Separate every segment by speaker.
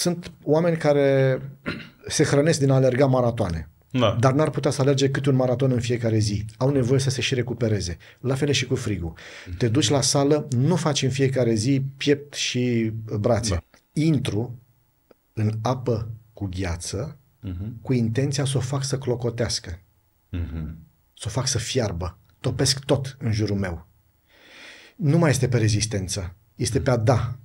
Speaker 1: sunt oameni care se hrănesc din a alerga maratoane. Da. Dar n-ar putea să alerge câte un maraton în fiecare zi. Au nevoie să se și recupereze. La fel și cu frigul. Te duci la sală, nu faci în fiecare zi piept și brațe. Da. Intru în apă cu gheață uh-huh. cu intenția să o fac să clocotească. Uh-huh. Să o fac să fiarbă. Topesc tot în jurul meu. Nu mai este pe rezistență. Este pe a da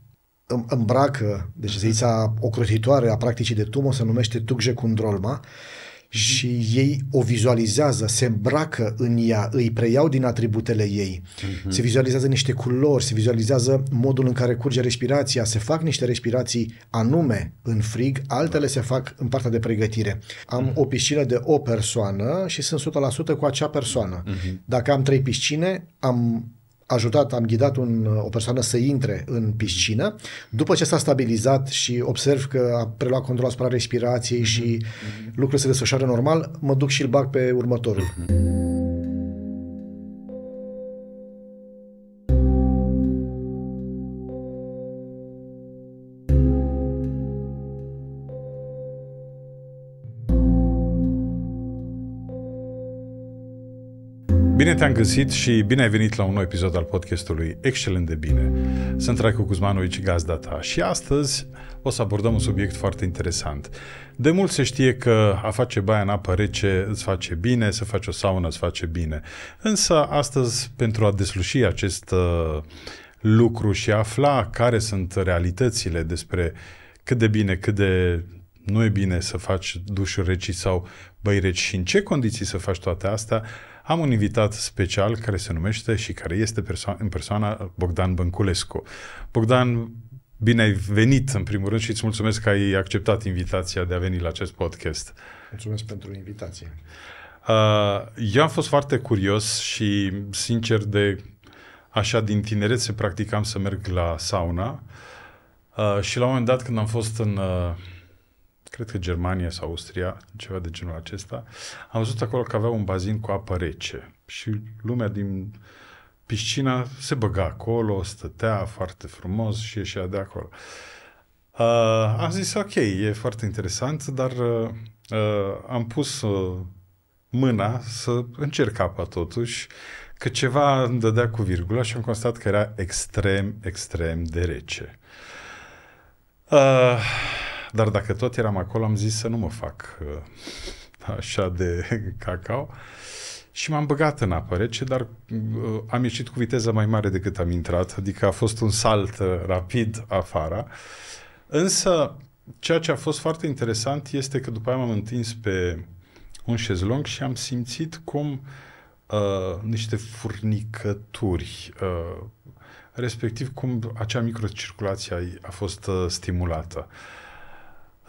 Speaker 1: îmbracă, deci mhm. zeița ocrotitoare a practicii de tumo se numește Tugje Kundrolma și mhm. ei o vizualizează, se îmbracă în ea, îi preiau din atributele ei, uh-huh. se vizualizează niște culori, se vizualizează modul în care curge respirația, se fac niște respirații anume în frig, altele se fac în partea de pregătire. Am uh-huh. o piscină de o persoană și sunt 100% cu acea persoană. Uh-huh. Dacă am trei piscine, am ajutat, am ghidat un, o persoană să intre în piscină. După ce s-a stabilizat și observ că a preluat control asupra respirației mm-hmm. și mm-hmm. lucrurile se desfășoară normal, mă duc și îl bag pe următorul. Mm-hmm.
Speaker 2: Bine te-am găsit și bine ai venit la un nou episod al podcastului Excelent de Bine. Sunt Raicu Cuzmanovici, gazda ta și astăzi o să abordăm un subiect foarte interesant. De mult se știe că a face baia în apă rece îți face bine, să faci o saună îți face bine. Însă astăzi, pentru a desluși acest uh, lucru și a afla care sunt realitățile despre cât de bine, cât de nu e bine să faci dușuri reci sau băi reci și în ce condiții să faci toate astea, am un invitat special care se numește și care este perso- în persoana Bogdan Bănculescu. Bogdan, bine ai venit în primul rând și îți mulțumesc că ai acceptat invitația de a veni la acest podcast.
Speaker 1: Mulțumesc pentru invitație.
Speaker 2: Uh, eu am fost foarte curios și sincer de așa din tinerețe practicam să merg la sauna uh, și la un moment dat când am fost în uh, cred că Germania sau Austria, ceva de genul acesta, am văzut acolo că avea un bazin cu apă rece și lumea din piscina se băga acolo, stătea foarte frumos și ieșea de acolo. Uh, am zis, ok, e foarte interesant, dar uh, uh, am pus uh, mâna să încerc apa totuși, că ceva îmi dădea cu virgula și am constatat că era extrem, extrem de rece. Uh, dar dacă tot eram acolo, am zis să nu mă fac uh, așa de cacao. Și m-am băgat în apă rece, dar uh, am ieșit cu viteză mai mare decât am intrat, adică a fost un salt uh, rapid afară. Însă, ceea ce a fost foarte interesant este că după aia m-am întins pe un șezlong și am simțit cum uh, niște furnicături, uh, respectiv cum acea microcirculație a fost uh, stimulată. Uh,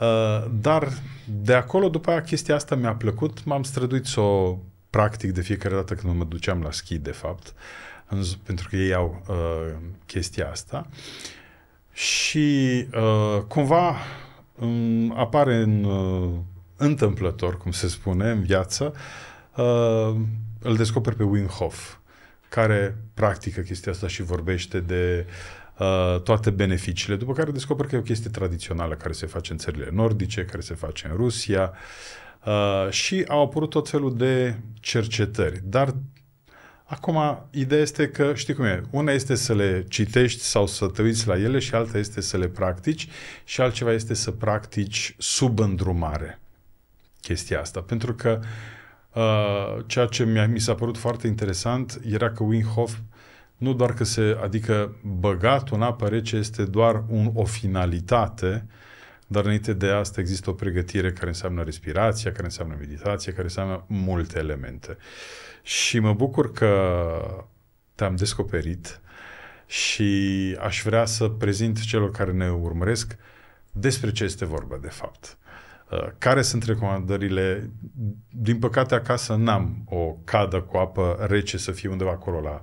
Speaker 2: Uh, dar de acolo, după aia, chestia asta mi-a plăcut. M-am străduit să o practic de fiecare dată când mă duceam la schi, de fapt, în, pentru că ei au uh, chestia asta. Și uh, cumva um, apare în, uh, întâmplător, cum se spune, în viață, uh, îl descoper pe Wim Hof, care practică chestia asta și vorbește de uh, Uh, toate beneficiile, după care descoper că e o chestie tradițională care se face în țările nordice, care se face în Rusia uh, și au apărut tot felul de cercetări. Dar Acum, ideea este că, știi cum e, una este să le citești sau să te uiți la ele și alta este să le practici și altceva este să practici sub îndrumare chestia asta. Pentru că uh, ceea ce mi, mi s-a părut foarte interesant era că Wim Hof uh, nu doar că se, adică băgatul în apă rece este doar un, o finalitate, dar înainte de asta există o pregătire care înseamnă respirația, care înseamnă meditație, care înseamnă multe elemente. Și mă bucur că te-am descoperit și aș vrea să prezint celor care ne urmăresc despre ce este vorba de fapt. Uh, care sunt recomandările? Din păcate acasă n-am o cadă cu apă rece să fie undeva acolo la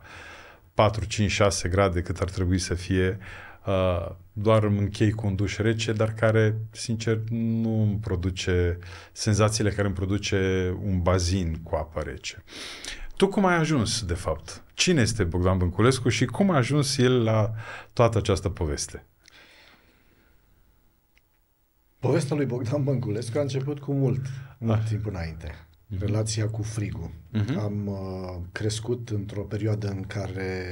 Speaker 2: 4, 5, 6 grade cât ar trebui să fie, uh, doar îmi închei cu un duș rece, dar care, sincer, nu îmi produce senzațiile care îmi produce un bazin cu apă rece. Tu cum ai ajuns, de fapt? Cine este Bogdan Bănculescu și cum a ajuns el la toată această poveste?
Speaker 1: Povestea lui Bogdan Bănculescu a început cu mult, mult da. timp înainte.
Speaker 2: Mhm. relația cu
Speaker 1: frigul. Uh-huh. Am uh, crescut într-o perioadă în care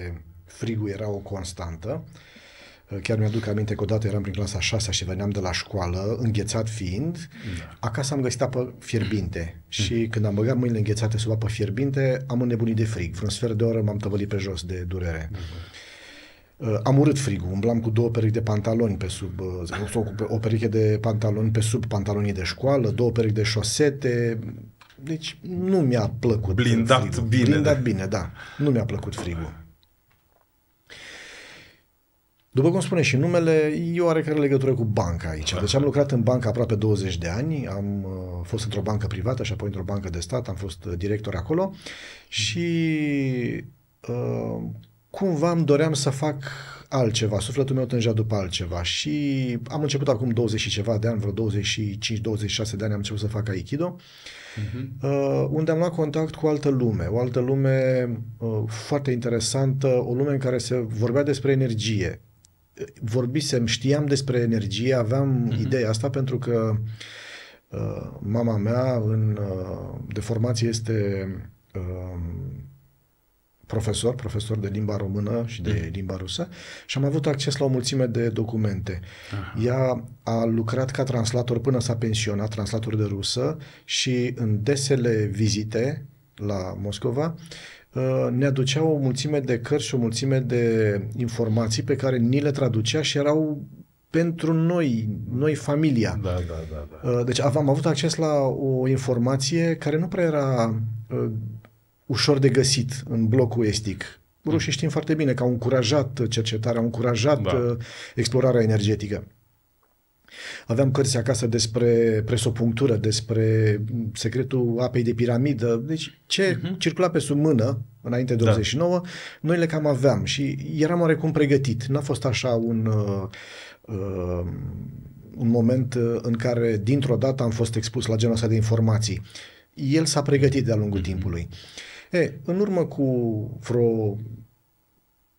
Speaker 1: frigul era o constantă. Uh, chiar mi-aduc aminte că odată eram prin clasa 6 și veneam de la școală, înghețat fiind. Da. Acasă am găsit apă fierbinte mm. și mhm. când am băgat mâinile înghețate sub apă fierbinte, am înnebunit de frig. Vreun sfert de oră m-am tăvălit pe jos de durere. mm am urât frigul, umblam cu două perechi de pantaloni pe sub, uh, o pereche de pantaloni pe sub pantalonii de școală, două perechi de șosete, deci nu mi-a plăcut Blindat frigul. bine. Blindat bine, da. Nu mi-a plăcut frigul. După cum spune și numele, e oarecare legătură cu banca aici. Deci am lucrat în bancă aproape 20 de ani, am uh, fost într-o bancă privată și apoi într-o bancă de stat, am fost uh, director acolo și uh, cumva îmi doream să fac altceva, sufletul meu tângea după altceva și am început acum 20 și ceva de ani, vreo 25-26 de ani am început să fac Aikido. Uh, uh unde am luat contact cu altă lume, o altă lume uh, foarte interesantă, o lume în care se vorbea despre energie. Vorbisem, știam despre energie, aveam uh-huh. ideea asta pentru că uh, mama mea în, uh, de formație este profesor, profesor de limba română și de mm. limba rusă și am avut acces la o mulțime de documente. Aha. Ea a lucrat ca translator până s-a pensionat, translator de rusă și în desele vizite la Moscova ă, ne aducea o mulțime de cărți și o mulțime de informații pe care ni le traducea și erau pentru noi, noi familia.
Speaker 2: Da, da, da,
Speaker 1: da. Ă, deci am avut acces la o informație care nu prea era ă, ușor de găsit în blocul estic. Hmm. Rușii știm foarte bine că au încurajat cercetarea, au încurajat da. Uh, explorarea energetică. Aveam cărți acasă despre presopunctură, despre mm, secretul apei de piramidă, deci ce uh-huh. circula pe sub mână înainte de da. 89, noi le cam aveam și eram oarecum pregătit. N-a fost așa un, uh, uh, un moment uh, în care dintr-o dată am fost expus la genul ăsta de informații. El s-a pregătit de-a lungul uh-huh. timpului. Uh, E, în urmă cu vreo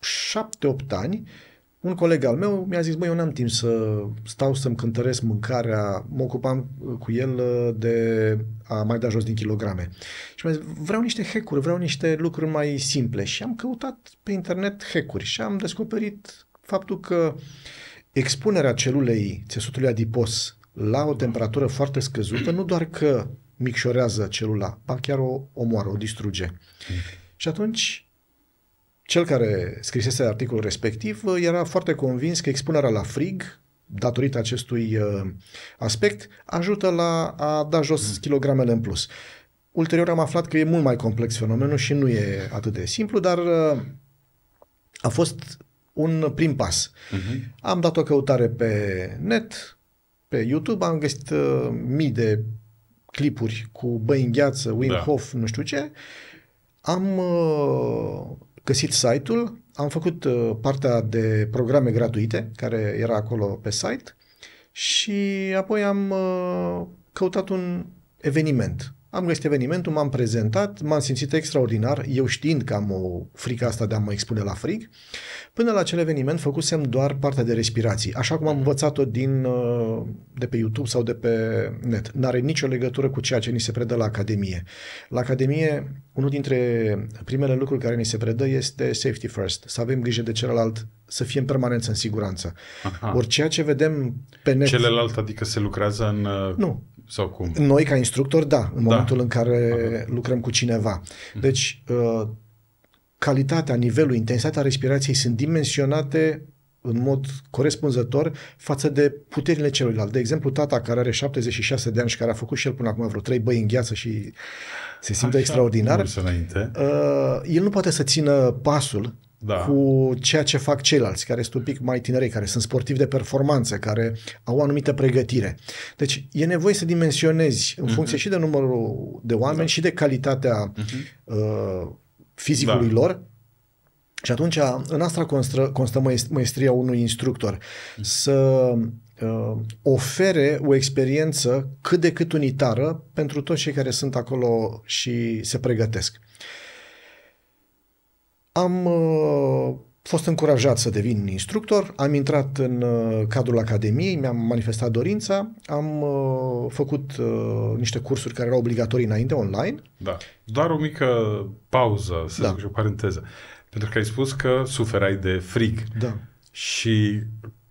Speaker 1: șapte-opt ani, un coleg al meu mi-a zis, băi, eu n-am timp să stau să-mi cântăresc mâncarea, mă ocupam uh, cu el uh, de a mai da jos din kilograme. Și mi-a zis, vreau niște hack vreau niște lucruri mai simple. Și am căutat pe internet hack și am descoperit faptul că expunerea celulei țesutului adipos la o temperatură foarte scăzută, nu doar că micșorează celula, ba chiar o omoară, o distruge. Mm. Și atunci, cel care scrisese articolul respectiv uh, era foarte convins că expunerea la frig, datorită acestui uh, aspect, ajută la a da jos mm. kilogramele în plus. Ulterior am aflat că e mult mai complex fenomenul și nu e atât de simplu, dar uh, a fost un prim pas. Mm-hmm. Am dat o căutare pe net, pe YouTube, am găsit mii de clipuri cu băi în gheață, Wim da. Hof, nu știu ce, am uh, găsit site-ul, am făcut uh, partea de programe gratuite care era acolo pe site și apoi am uh, căutat un eveniment am găsit evenimentul, m-am prezentat, m-am simțit extraordinar, eu știind că am o frică asta de a mă expune la frig. Până la acel eveniment făcusem doar partea de respirații, așa cum am învățat-o din, uh, de pe YouTube sau de pe net. N-are nicio legătură cu ceea ce ni se predă la Academie. La Academie unul dintre primele lucruri care ni se predă este safety first, să avem grijă de celălalt, să fie în permanență în siguranță. Aha. Ori ceea ce vedem pe net... Celălalt,
Speaker 2: adică se lucrează în... Uh, nu. Sau cum? Noi,
Speaker 1: ca instructor, da, în da. momentul în care Aha. lucrăm cu cineva. Mhm. Deci, uh, calitatea, nivelul, intensitatea respirației sunt dimensionate în mod corespunzător față de puterile celuilalt. De exemplu, tata care are 76 de ani și care a făcut și el până acum vreo 3 băi în gheață și se simte Așa extraordinar. Înainte. Uh, el nu poate să țină pasul da. cu ceea ce fac ceilalți, care sunt un pic mai tinerei, care sunt sportivi de performanță, care au o anumită pregătire. Deci e nevoie să dimensionezi în mhm. funcție uh-huh. și de numărul de oameni da. și de calitatea uh-huh. uh, fizicului da. lor. Și atunci în asta constă, constă maestria unui instructor. Uh-huh. Să uh, ofere o experiență cât de cât unitară pentru toți cei care sunt acolo și se pregătesc. Am uh, fost încurajat să devin instructor, am intrat în uh, cadrul Academiei, mi-am manifestat dorința, am uh, făcut uh, niște cursuri care erau obligatorii înainte, online.
Speaker 2: Da, doar o mică pauză, să da. zic o paranteză, pentru că ai spus că suferai de frig. Da. Și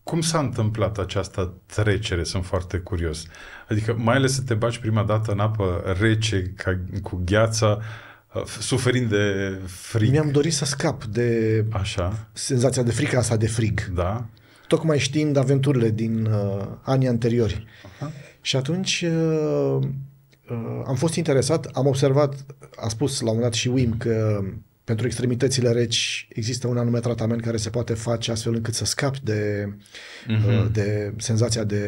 Speaker 2: cum s-a întâmplat această trecere? Sunt foarte curios. Adică, mai ales să te baci prima dată în apă rece, ca, cu gheața, uh, suferind de frig.
Speaker 1: Mi-am dorit să scap de Așa. senzația de frică asta de frig. Da. Tocmai știind aventurile din uh, anii anteriori. Aha. Și atunci uh, uh, am fost interesat, am observat, a spus la un moment dat și Wim că pentru extremitățile reci există un anume tratament care se poate face astfel încât să scapi de, uh-huh. de senzația de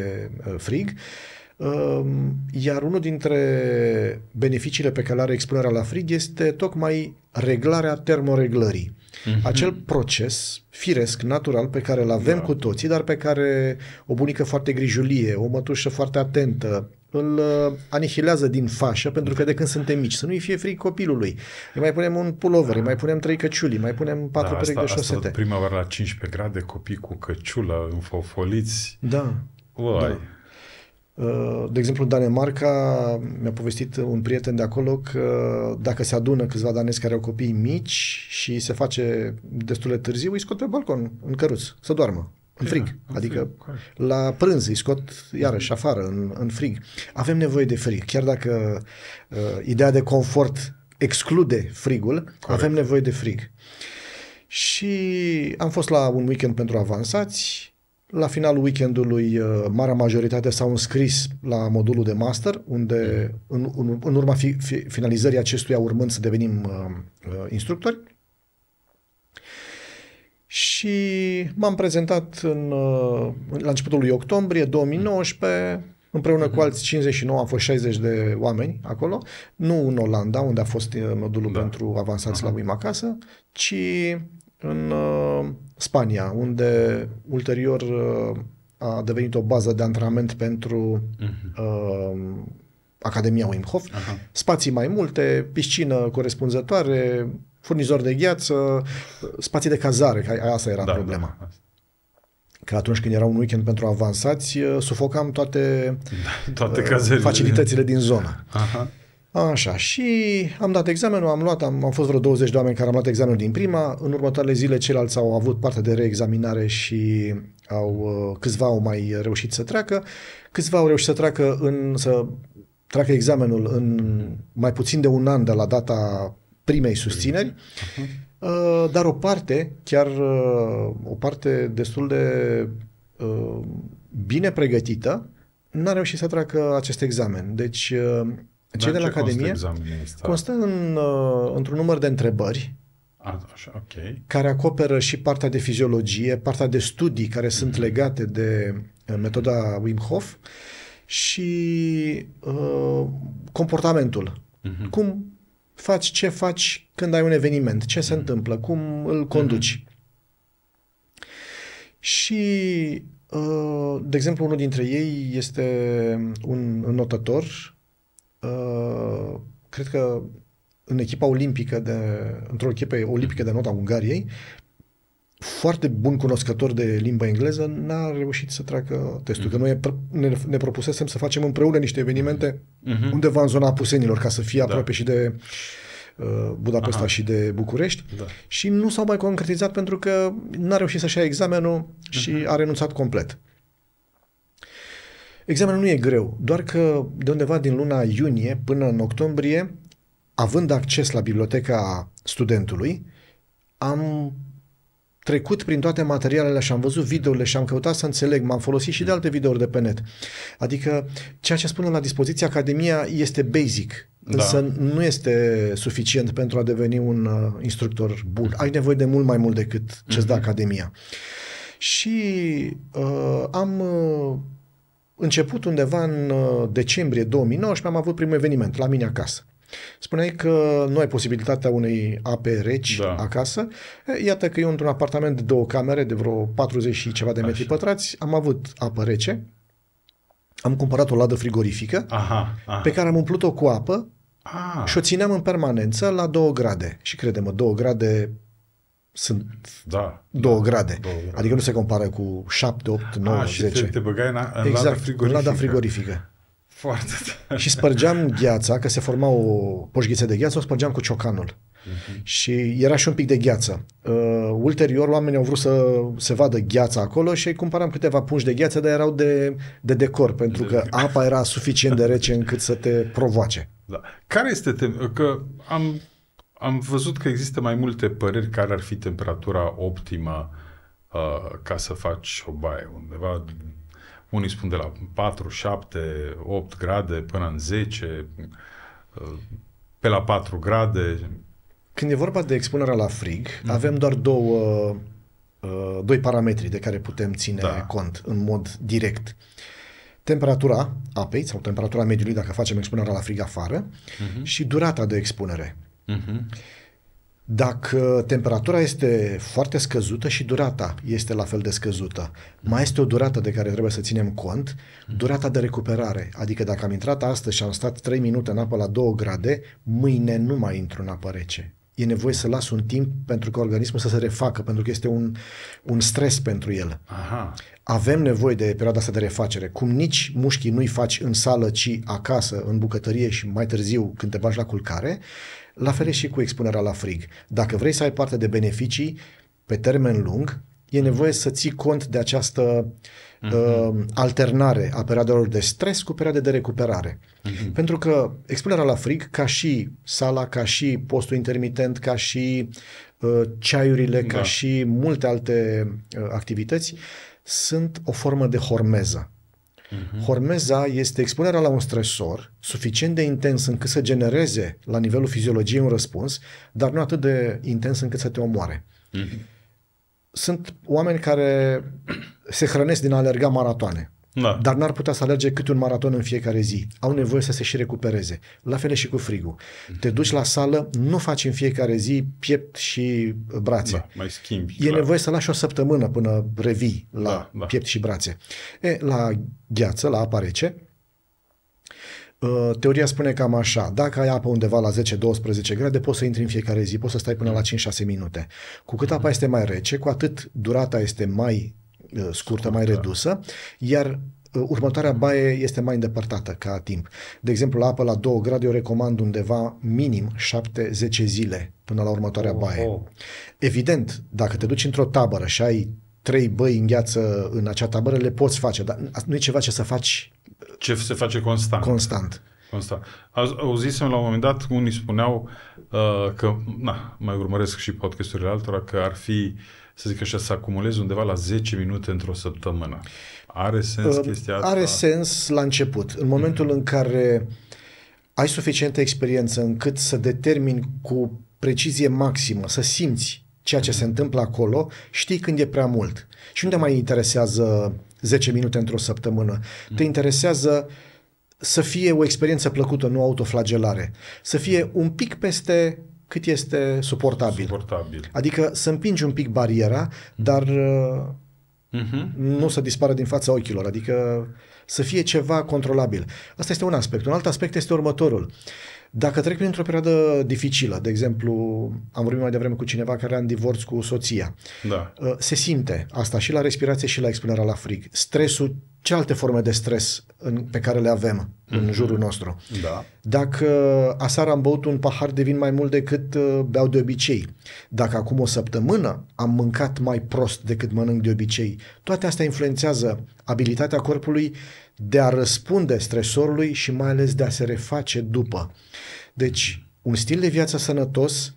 Speaker 1: uh, frig. Um, iar unul dintre beneficiile pe care le are expunerea la frig este tocmai reglarea termoreglării. Mm-hmm. Acel proces firesc, natural, pe care îl avem da. cu toții, dar pe care o bunică foarte grijulie, o mătușă foarte atentă, îl uh, anihilează din fașă, pentru că de când suntem mici, să nu-i fie fric copilului. Îi mai punem un pulover, îi mai punem trei căciuli, îi mai punem patru da, perechi de șosete. Asta,
Speaker 2: primăvară la 15 grade, copii cu căciulă, înfofoliți. Da. Uai. da.
Speaker 1: Uh, de exemplu, în Danemarca mi-a povestit un prieten de acolo că dacă se adună câțiva danezi care au copii mici și se face destul de târziu, îi scot pe balcon în căruț să doarmă în frig. Da, adică frig, la prânz îi scot iarăși afară, în, în frig. Avem nevoie de frig. Chiar dacă uh, ideea de confort exclude frigul, Corect. avem nevoie de frig. Și am fost la un weekend pentru avansați. La finalul weekendului, uh, marea majoritate s-au înscris la modulul de master, unde, mm. în, în, în urma fi, fi, finalizării acestuia, urmând să devenim uh, uh, instructori, și m-am prezentat în, uh, la începutul lui octombrie 2019 Împreună mm-hmm. cu mhm. alți 59, am fost 60 de oameni acolo, nu în Olanda, unde a fost uh, modulul da. pentru avansați uh-huh. la UIM acasă, ci în uh, Spania, unde ulterior uh, a devenit o bază de antrenament pentru uh-huh. uh, Academia Wim Hof. Uh-huh. Spații mai multe, piscină corespunzătoare, furnizor de gheață, spații de cazare, că asta era da, problema. Da, Că atunci când era un weekend pentru avansați, eh, sufocam toate, da, toate eh, facilitățile din zonă. Aha. Așa, și am dat examenul, am luat, am, am fost vreo 20 de oameni care am luat examenul din prima, în următoarele zile ceilalți au avut parte de reexaminare și au, eh, câțiva au mai reușit să treacă, câțiva au reușit să treacă în, să treacă examenul în mai puțin de un an de la data primei susțineri, uh, dar o parte, chiar uh, o parte destul de uh, bine pregătită, n-a reușit să treacă acest examen. Deci, cei de la Academie constă, constă în, într-un număr de întrebări
Speaker 2: Așa, okay.
Speaker 1: care acoperă și partea de fiziologie, partea de studii care mm-hmm. sunt mhm. legate de metoda Wim Hof și uh, comportamentul.
Speaker 2: Mm-hmm. Cum
Speaker 1: faci ce faci când ai un eveniment, ce se mm. întâmplă, cum îl conduci. Mm. Și, uh, de exemplu, unul dintre ei este un notător, uh, cred că în echipa olimpică de, într-o echipă olimpică de nota Ungariei foarte bun cunoscător de limba engleză, n-a reușit să treacă testul. Mm-hmm. Că noi ne, ne propusesem să facem împreună niște evenimente mm-hmm. undeva în zona Pusenilor, ca să fie da. aproape și de uh, Budapesta Aha. și de București da. și nu s-au mai concretizat pentru că n-a reușit să-și ia examenul mm-hmm. și mhm. a renunțat complet. Examenul nu e greu, doar că de undeva din luna iunie până în octombrie, având acces la biblioteca studentului, am trecut prin toate materialele și am văzut videourile și am căutat să înțeleg, m-am folosit și de alte videouri de pe net. Adică ceea ce spune la dispoziție Academia este basic, da. însă nu este suficient pentru a deveni un uh, instructor bun. Ai nevoie de mult mai mult decât mm-hmm. ce-ți dă mhm. Academia. Și uh, am uh, început undeva în uh, decembrie 2019, am avut primul eveniment la mine acasă. Spuneai că nu ai posibilitatea unei ape reci da. acasă. Iată că eu într-un apartament de două camere, de vreo 40 și ceva de metri Așa. pătrați, am avut apă rece, am cumpărat o ladă frigorifică, aha, aha. pe care am umplut-o cu apă ah. și o țineam în permanență la 2 grade. Și crede-mă, 2 grade sunt da, 2 da, grade. Două grade. Adică nu se compară cu 7, 8, 9, A, 10. Și te, te
Speaker 2: băgai în, în exact, lada frigorifică. În lada frigorifică. Foarte
Speaker 1: tare. Și spărgeam gheața, că se forma o poșghiță de gheață, o spărgeam cu ciocanul. Uh-huh. Și era și un pic de gheață. Uh, ulterior, oamenii au vrut să se vadă gheața acolo și cumpăram câteva pungi de gheață, dar erau de, de decor, pentru de că de... apa era suficient de rece încât să te provoace.
Speaker 2: Da. Care este tem- că am, am văzut că există mai multe păreri care ar fi temperatura optimă uh, ca să faci o baie undeva unii spun de la 4, 7, 8 grade până în 10, pe la 4 grade.
Speaker 1: Când e vorba de expunerea la frig, mm. hmm avem doar două, uh, doi parametri de care putem ține da. cont în mod direct. Temperatura apei sau temperatura mediului dacă facem expunerea la frig afară mm-hmm. și durata de expunere. Mm-hmm. Dacă temperatura este foarte scăzută și durata este la fel de scăzută, mai este o durată de care trebuie să ținem cont, durata de recuperare. Adică dacă am intrat astăzi și am stat 3 minute în apă la 2 grade, mâine nu mai intru în apă rece. E nevoie să las un timp pentru că organismul să se refacă, pentru că este un, un stres pentru el. Aha. Avem nevoie de perioada asta de refacere. Cum nici mușchii nu-i faci în sală, ci acasă, în bucătărie și mai târziu când te bagi la culcare, la fel și cu expunerea la frig. Dacă vrei să ai parte de beneficii pe termen lung, e nevoie să ții cont de această uh-huh. alternare a perioadelor de stres cu perioade de recuperare. Uh-huh. Pentru că expunerea la frig, ca și sala, ca și postul intermitent, ca și uh, ceaiurile, da. ca și multe alte uh, activități, sunt o formă de hormeză. Uh-huh. Hormeza este expunerea la un stresor suficient de intens încât să genereze la nivelul fiziologiei un răspuns, dar nu atât de intens încât să te omoare. Uh-huh. Sunt oameni care se hrănesc din a alerga maratoane. Da. Dar n-ar putea să alerge câte un maraton în fiecare zi. Au nevoie să se și recupereze. La fel și cu frigul. Te mhm. duci la sală, nu faci în fiecare zi piept și brațe. Da,
Speaker 2: mai schimbi. E
Speaker 1: clar. nevoie să lași o săptămână până revii la da, da. piept și brațe. E, la gheață, la apă rece, ă, Teoria spune cam așa, dacă ai apă undeva la 10-12 grade, poți să intri în fiecare zi, poți să stai până la 5-6 mhm. minute. Cu cât apa este mai rece, cu atât durata este mai Uh, scurtă, mai redusă, iar uh, următoarea baie este mai îndepărtată ca timp. De exemplu, la apă la 2 grade eu recomand undeva minim 7-10 zile până la următoarea oh, baie. Oh. Evident, dacă te duci într-o tabără și ai trei băi în gheață în acea tabără, le poți face, dar nu e ceva ce să faci
Speaker 2: uh, ce se face constant. Constant. Constant. Auzisem la un moment dat, unii spuneau uh, că, na, mai urmăresc și podcasturile altora, că ar fi uh, să zic așa, să acumulezi undeva la 10 minute într-o săptămână. Are sens uh, chestia asta? Are
Speaker 1: sens la început. În momentul uh-huh. în care ai suficientă experiență încât să determini cu precizie maximă, să simți ceea ce mhm. se întâmplă acolo, știi când e prea mult. Și nu te mai interesează 10 minute într-o săptămână. Uh-huh. Te interesează să fie o experiență plăcută, nu autoflagelare. Să fie un pic peste cât este suportabil. suportabil. Adică să împingi un pic bariera, dar uh-huh. nu să dispară din fața ochilor, adică să fie ceva controlabil. Asta este un aspect. Un alt aspect este următorul. Dacă trec printr-o perioadă dificilă, de exemplu, am vorbit mai devreme cu cineva care are în divorț cu soția, da. Uh, se simte asta și la respirație și la expunerea la frig. Stresul ce alte forme de stres în, pe care le avem mm-hmm. în mhm. jurul nostru. Da. Dacă aseară am băut un pahar de vin mai mult decât uh, beau de obicei, dacă acum o săptămână am mâncat mai prost decât mănânc de obicei, toate astea influențează abilitatea corpului de a răspunde stresorului și mai ales de a se reface după. Deci, un stil de viață sănătos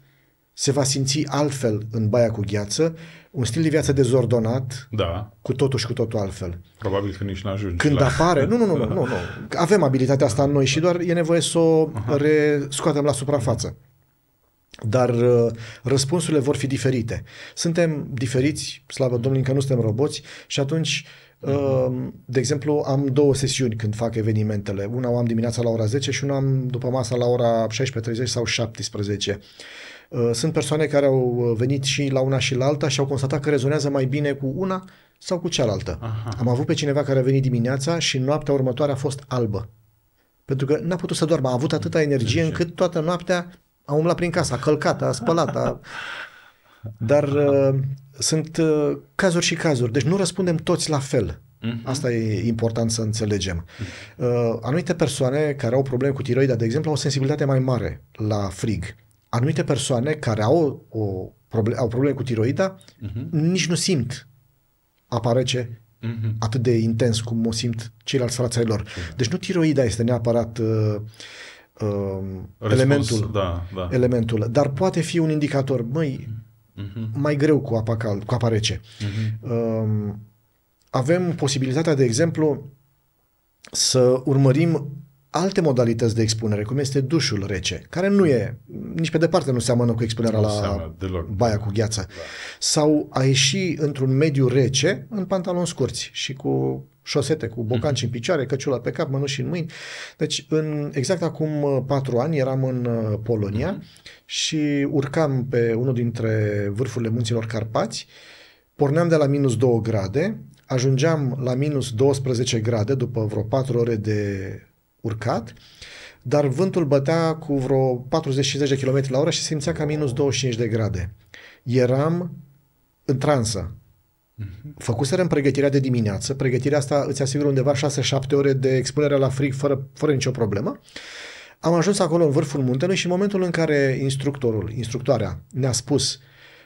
Speaker 1: se va simți altfel în baia cu gheață, un stil de viață dezordonat,
Speaker 2: da. cu
Speaker 1: totul și cu totul altfel.
Speaker 2: Probabil că nici n-ajungi. Când la... apare, nu, nu, nu, nu, nu, nu,
Speaker 1: avem abilitatea asta în noi și doar e nevoie să o scoatem la suprafață. Dar uh, răspunsurile vor fi diferite. Suntem diferiți, slavă Domnului, că nu suntem roboți și atunci mhm. uh, de exemplu, am două sesiuni când fac evenimentele. Una o am dimineața la ora 10 și una am după masa la ora 16.30 sau 17. Uh, sunt persoane care au uh, venit și la una și la alta și au constatat că rezonează mai bine cu una sau cu cealaltă. Aha. Am avut pe cineva care a venit dimineața și noaptea următoare a fost albă. Pentru că n-a putut să doarmă, a avut atâta energie încât toată noaptea a umblat prin casă, a călcat, a spălat, a... Dar uh, sunt uh, cazuri și cazuri, deci nu răspundem toți la fel. Uh-huh. Asta e important să înțelegem. Uh, anumite persoane care au probleme cu tiroida, de exemplu, au o sensibilitate mai mare la frig anumite persoane care au, o, problem, au probleme cu tiroida uh-huh. nici nu simt aparece uh-huh. atât de intens cum o simt ceilalți frații lor. Uh-huh. Deci nu tiroida este neapărat uh, uh, elementul, da, da. elementul, dar poate fi un indicator, mai,
Speaker 2: uh-huh. Mhm.
Speaker 1: mai greu cu apa, cald, cu apa rece. Uh-huh. Uh, um, avem posibilitatea, de exemplu, să urmărim alte modalități de expunere, cum este dușul rece, care nu e, nici pe departe nu seamănă cu expunerea nu la deloc. baia cu gheață, da. sau a ieși într-un mediu rece în pantaloni scurți și cu șosete, cu bocanci mm-hmm. în picioare, căciula pe cap, mănuși în mâini. Deci, în, exact acum uh, patru ani eram în uh, Polonia mm-hmm. și urcam pe unul dintre vârfurile munților Carpați, porneam de la minus 2 grade, ajungeam la minus 12 grade după vreo 4 ore de urcat, dar vântul bătea cu vreo 40-50 de km la oră și simțea ca minus 25 de grade. Eram în transă. Mhm. Făcuserem pregătirea de dimineață, pregătirea asta îți asigură undeva 6-7 ore de expunere la frig fără, fără nicio problemă. Am ajuns acolo în vârful muntelui și în momentul în care instructorul, instructoarea ne-a spus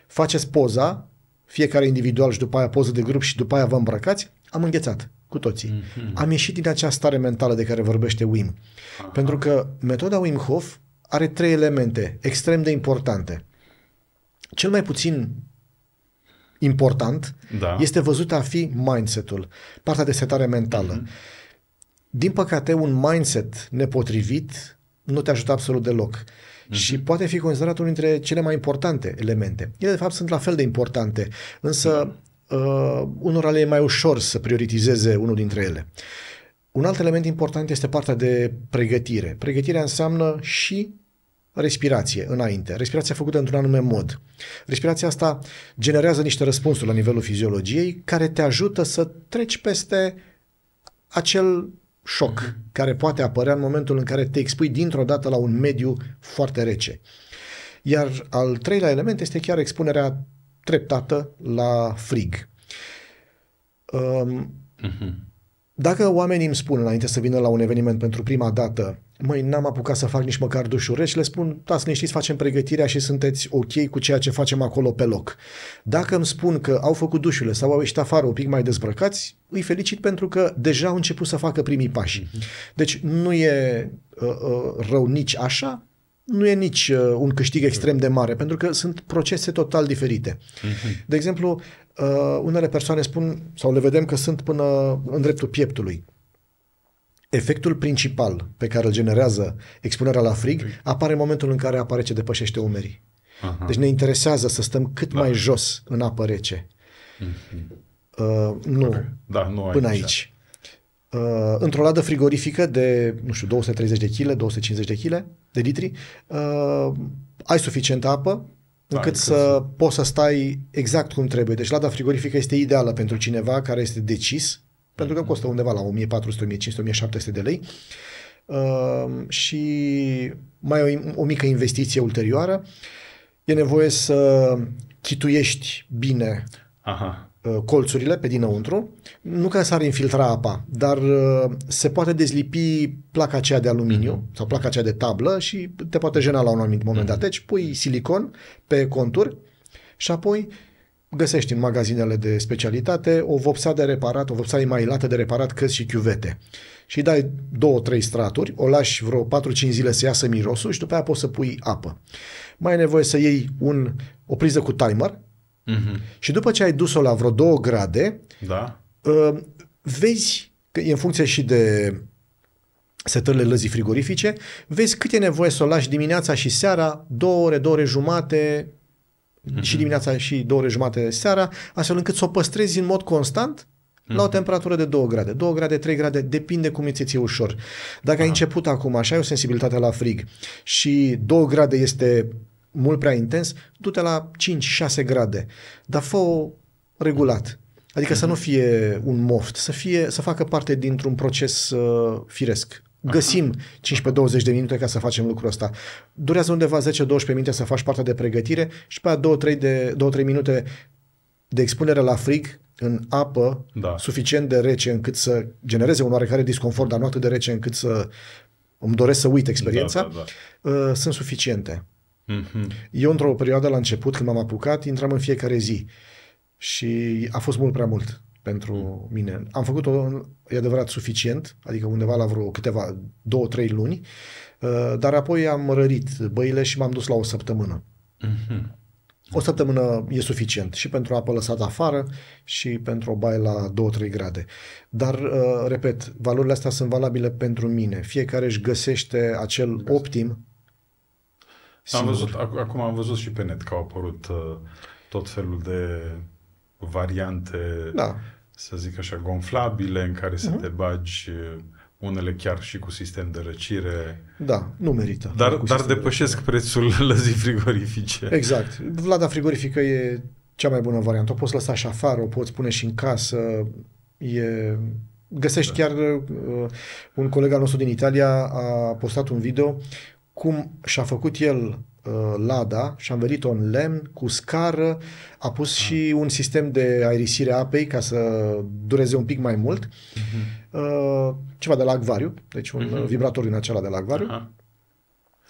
Speaker 1: faceți poza, fiecare individual și după aia poză de grup și după aia vă îmbrăcați, am înghețat cu toții. Mm-hmm. Am ieșit din acea stare mentală de care vorbește Wim. Aha. Pentru că metoda Wim Hof are trei elemente extrem de importante. Cel mai puțin important da. este văzut a fi mindset-ul, partea de setare mentală. Mm-hmm. Din păcate, un mindset nepotrivit nu te ajută absolut deloc. Mm-hmm. Și poate fi considerat unul dintre cele mai importante elemente. Ele, de fapt, sunt la fel de importante, însă da uh, unora le e mai ușor să prioritizeze unul dintre ele. Un alt element important este partea de pregătire. Pregătirea înseamnă și respirație înainte, respirația făcută într-un anume mod. Respirația asta generează niște răspunsuri la nivelul fiziologiei care te ajută să treci peste acel șoc mhm. care poate apărea în momentul în care te expui dintr-o dată la un mediu foarte rece. Iar al treilea element este chiar expunerea treptată la frig. Um, uh-huh. Dacă oamenii îmi spun înainte să vină la un eveniment pentru prima dată, măi, n-am apucat să fac nici măcar dușureci, le spun, ne știți, facem pregătirea și sunteți ok cu ceea ce facem acolo pe loc. Dacă îmi spun că au făcut dușurile sau au ieșit afară un pic mai dezbrăcați, îi felicit pentru că deja au început să facă primii pași. Mhm. Deci nu e uh, uh, rău nici așa, nu e nici uh, un câștig extrem de mare, pentru că sunt procese total diferite. Mhm. De exemplu, uh, unele persoane spun, sau le vedem că sunt până în dreptul pieptului. Efectul principal pe care îl generează expunerea la frig apare în momentul în care apare ce depășește umerii. Aha. Deci ne interesează să stăm cât da. mai jos în apă rece. Mhm. Uh, nu, okay. da, nu până aici. aici. Uh, într-o ladă frigorifică de, nu știu, 230 de kg, 250 de kg, de litri, uh, ai suficientă apă încât da, să poți să stai exact cum trebuie. Deci lada frigorifică este ideală pentru cineva care este decis, mm-hmm. pentru că mhm. costă undeva la 1400, 1500, 1700 de lei. Uh, și mai o, o mică investiție ulterioară. E nevoie să chituiești bine
Speaker 2: Aha Uh,
Speaker 1: colțurile pe dinăuntru, nu ca s-ar infiltra apa, dar uh, se poate dezlipi placa aceea de aluminiu mm-hmm. sau placa aceea de tablă și te poate jena la un anumit moment dat. Mm-hmm. Deci pui silicon pe contur și apoi găsești în magazinele de specialitate o vopsea de reparat, o vopsea lată de reparat căzi și chiuvete. Și dai două, trei straturi, o lași vreo 4-5 zile să iasă mirosul și după aia poți să pui apă. Mai e nevoie să iei un, o priză cu timer, Uh-huh. Și după ce ai dus-o la vreo două grade, da. Ă, vezi, că e în funcție și de setările lăzii frigorifice, vezi cât e nevoie să o lași dimineața și seara, două ore, două ore jumate, uh-huh. și dimineața și două ore jumate seara, astfel încât să o păstrezi în mod constant la o mhm. temperatură de 2 grade. 2 grade, 3 grade, depinde cum îți ție ușor. Dacă Aha. ai început acum, așa ai o sensibilitate la frig și 2 grade este mult prea intens, du-te la 5-6 grade, dar fă regulat. Adică uh-huh. să nu mhm. fie un moft, să, fie, să facă parte dintr-un proces uh, firesc. Găsim 15-20 de minute ca să facem lucrul ăsta. Durează undeva 10-12 minute să faci partea de pregătire și pe aia 2-3, 2-3 minute de expunere la frig în apă da. suficient de rece încât să genereze un oarecare disconfort, dar nu atât de rece încât să îmi doresc să uit da, experiența, da, da, da. sunt suficiente. Mm-hmm. Eu, într-o perioadă la început, când m-am apucat, intram în fiecare zi. Și a fost mult prea mult pentru mm. mine. Am făcut-o, e adevărat, suficient, adică undeva la vreo câteva, două, trei luni, uh, dar apoi am rărit băile și m-am dus la o săptămână. Mm-hmm. O săptămână e suficient și pentru apă lăsată afară și pentru o baie la 2-3 grade. Dar, uh, repet, valorile astea sunt valabile pentru mine. Fiecare își găsește acel optim
Speaker 2: am văzut, ac- acum am văzut și pe net că au apărut uh, tot felul de variante, da. să zic așa, gonflabile, în care uh-huh. să mhm. te bagi uh, unele chiar și cu sistem de răcire. Da, nu merită. Dar, dar depășesc de prețul lăzii frigorifice. Exact.
Speaker 1: Vlada frigorifică e cea mai bună variantă. O poți lăsa și afară, o poți pune și în casă. E... Găsești da. chiar... Uh, un coleg al nostru din Italia a postat un video cum și-a făcut el uh, lada și a învelit-o în lemn cu scară, a pus ah. și un sistem de aerisire a apei ca să dureze un pic mai mult, uh-huh. ceva de la acvariu, deci un uh-huh. vibrator din acela de la acvariu. Aha.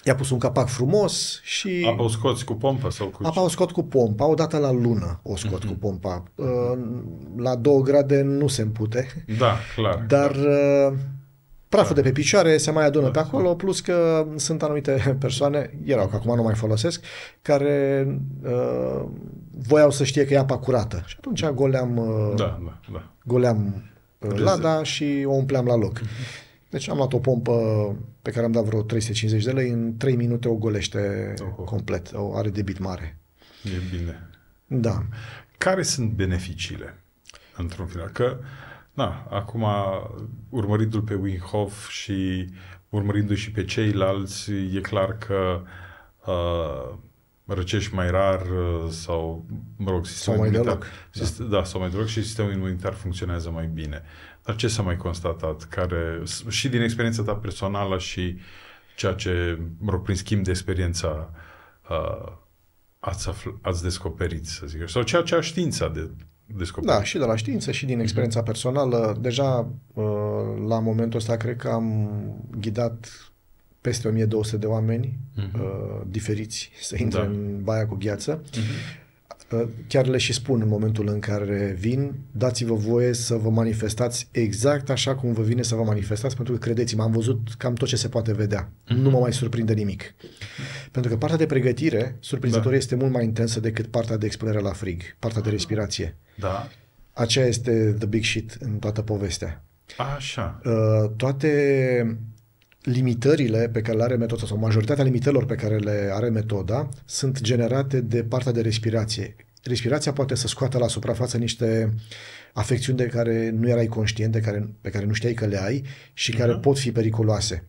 Speaker 1: I-a pus un capac frumos
Speaker 2: și... Apa o scoți cu pompa sau cu... Apa o
Speaker 1: scot cu pompa, odată la lună o scot uh-huh. cu mhm. pompa. Uh, la 2 grade nu se împute.
Speaker 2: Da, clar.
Speaker 1: Dar... Clar uh, praful da. de pe picioare se mai adună da. pe acolo, plus că sunt anumite persoane, erau că acum nu mai folosesc, care uh, voiau să știe că e apa curată. Și atunci goleam, uh, da, da, da. goleam uh, lada și o umpleam la loc. Uh-huh. Deci am luat o pompă pe care am dat vreo 350 de lei, în 3 minute o golește Oho. complet, o
Speaker 2: are debit mare. E bine. Da. Care sunt beneficiile? Într-un final, că uh, na, acum urmărindu-l pe Winhof și urmărindu și pe ceilalți, e clar că uh, răcești mai rar uh, sau, mă rog, sistemul sau mai imunitar, sist- da. da, sau mai deloc și sistemul imunitar funcționează mai bine. Dar ce s-a mai constatat? Care, și din experiența ta personală și ceea ce, mă rog, prin schimb de experiența uh, ați, afl- ați descoperit, să zic, sau ceea ce a știința de descoperit. Da, și de
Speaker 1: la știință și din mhm. experiența personală. Deja uh, la momentul ăsta cred că am ghidat peste 1200 de oameni uh-huh. diferiți să da. intre da. în baia cu gheață. Uh-huh. Ă, chiar le și spun în momentul în care vin, dați-vă voie să vă manifestați exact așa cum vă vine să vă manifestați, pentru că credeți-mă, am văzut cam tot ce se poate vedea. Mm-hmm. Nu mă mai surprinde nimic. Pentru că partea de pregătire, surprinzător, da. este mult mai intensă decât partea de expunere la frig, partea de ah. respirație. Da. Aceea este the big shit în toată povestea. Așa. Ă, toate limitările pe care le are metoda sau majoritatea limitărilor pe care le are metoda sunt generate de partea de respirație. Respirația poate să scoată la suprafață niște afecțiuni de care nu erai conștient, de care, pe care nu știai că le ai și uh-huh. care mhm. pot fi periculoase.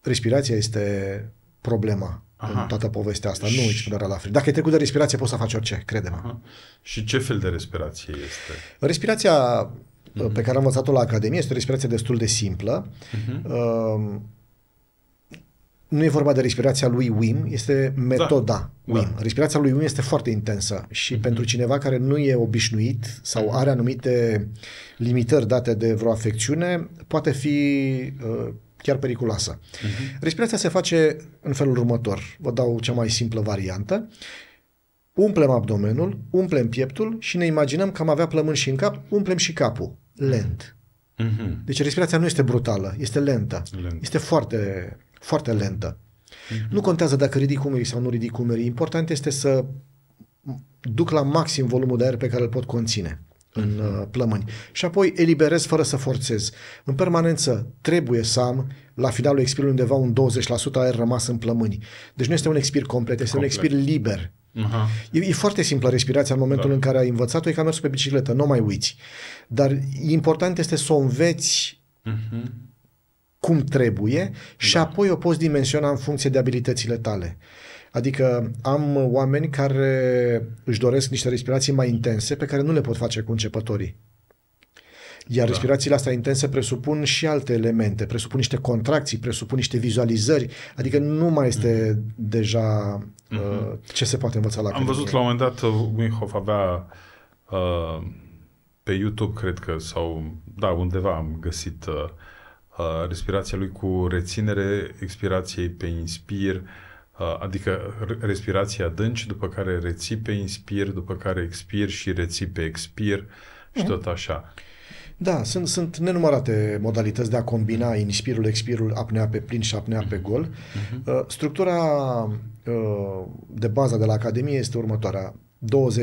Speaker 1: Respirația este problema Aha. în toată povestea asta, nu expunerea la fel. Dacă e trecut de respirație, poți să faci orice, crede-mă.
Speaker 2: Și ce fel de respirație este?
Speaker 1: Respirația pe mhm. care am învățat-o la Academie. Este o respirație destul de simplă. Uh-huh nu e vorba de respirația lui Wim, este metoda da, da. Wim. Da. Respirația lui Wim este foarte intensă și mm-hmm. pentru cineva care nu e obișnuit sau mhm. are anumite limitări date de vreo afecțiune, poate fi uh, chiar periculoasă. Mm-hmm. Respirația se face în felul următor. Vă dau cea mai simplă variantă. Umplem abdomenul, umplem pieptul și ne imaginăm că am avea plămâni și în cap, umplem și capul. Lent. Mm-hmm. Deci respirația nu este brutală, este lentă. Lent. Este foarte foarte lentă. Mm-hmm. Nu contează dacă ridic umerii sau nu ridic umerii, important este să duc la maxim volumul de aer pe care îl pot conține în mm-hmm. plămâni. Și apoi eliberez fără să forțez. În permanență trebuie să am la finalul expirului undeva un 20% aer rămas în plămâni. Deci nu este un expir complet, este complet. un expir liber. Uh-huh. E, e foarte simplă respirația în momentul da. în care ai învățat-o, e ca mers pe bicicletă, nu mai uiți. Dar important este să o înveți
Speaker 2: uh-huh
Speaker 1: cum trebuie și da. apoi o poți dimensiona în funcție de abilitățile tale. Adică am oameni care își doresc niște respirații mai intense pe care nu le pot face cu începătorii. Iar da. respirațiile astea intense presupun și alte elemente, presupun niște contracții, presupun niște vizualizări, adică nu mai este mm-hmm. deja mm-hmm. Uh, ce se poate învăța la Am văzut la un moment
Speaker 2: dat Winhoff uh, avea uh, pe YouTube, cred că, sau da, undeva am găsit uh, Uh, respirația lui cu reținere, expirației pe inspir, uh, adică respirație adânci, după care reții pe inspir, după care expir și reții pe expir și tot așa.
Speaker 1: Da, sunt, sunt nenumărate modalități de a combina inspirul, expirul, apnea pe plin și apnea pe gol. Uh-huh. Structura uh, de bază de la Academie este următoarea.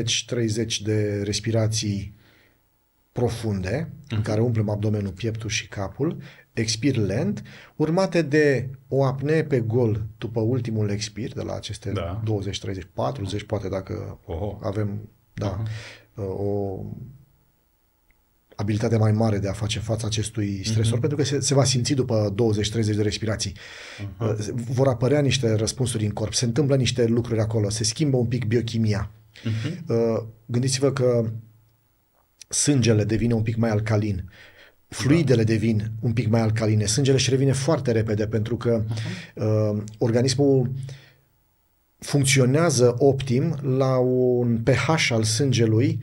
Speaker 1: 20-30 de respirații profunde, uh-huh. în mhm. care umplem abdomenul, pieptul și capul, expir lent, urmate de o apnee pe gol după ultimul expir, de la aceste da. 20, 30, 40, poate dacă Oho. avem da, uh-huh. o abilitate mai mare de a face față acestui mhm. stresor, uh-huh. pentru că se, se va simți după 20-30 de respirații. Uh-huh. Vor apărea niște răspunsuri în corp, se întâmplă niște lucruri acolo, se schimbă un pic biochimia.
Speaker 2: Uh-huh.
Speaker 1: Gândiți-vă că sângele devine un pic mai alcalin fluidele da. devin un pic mai alcaline, sângele și revine foarte repede pentru că uh-huh. uh, organismul funcționează optim la un pH al sângelui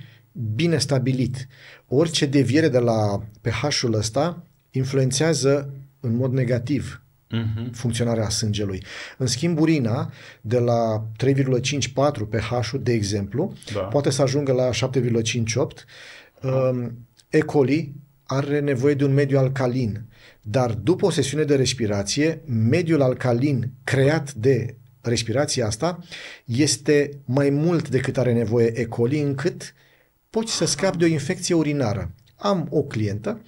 Speaker 1: bine stabilit. Orice deviere de la pH-ul ăsta influențează în mod negativ uh-huh. funcționarea sângelui. În schimb, urina de la 3,54 pH-ul, de exemplu, da. poate să ajungă la 7,58. Ah. Uh, um, E. coli are nevoie de un mediu alcalin. Dar după o sesiune de respirație, mediul alcalin creat de respirația asta este mai mult decât are nevoie E. coli, încât poți să scapi de o infecție urinară. Am o clientă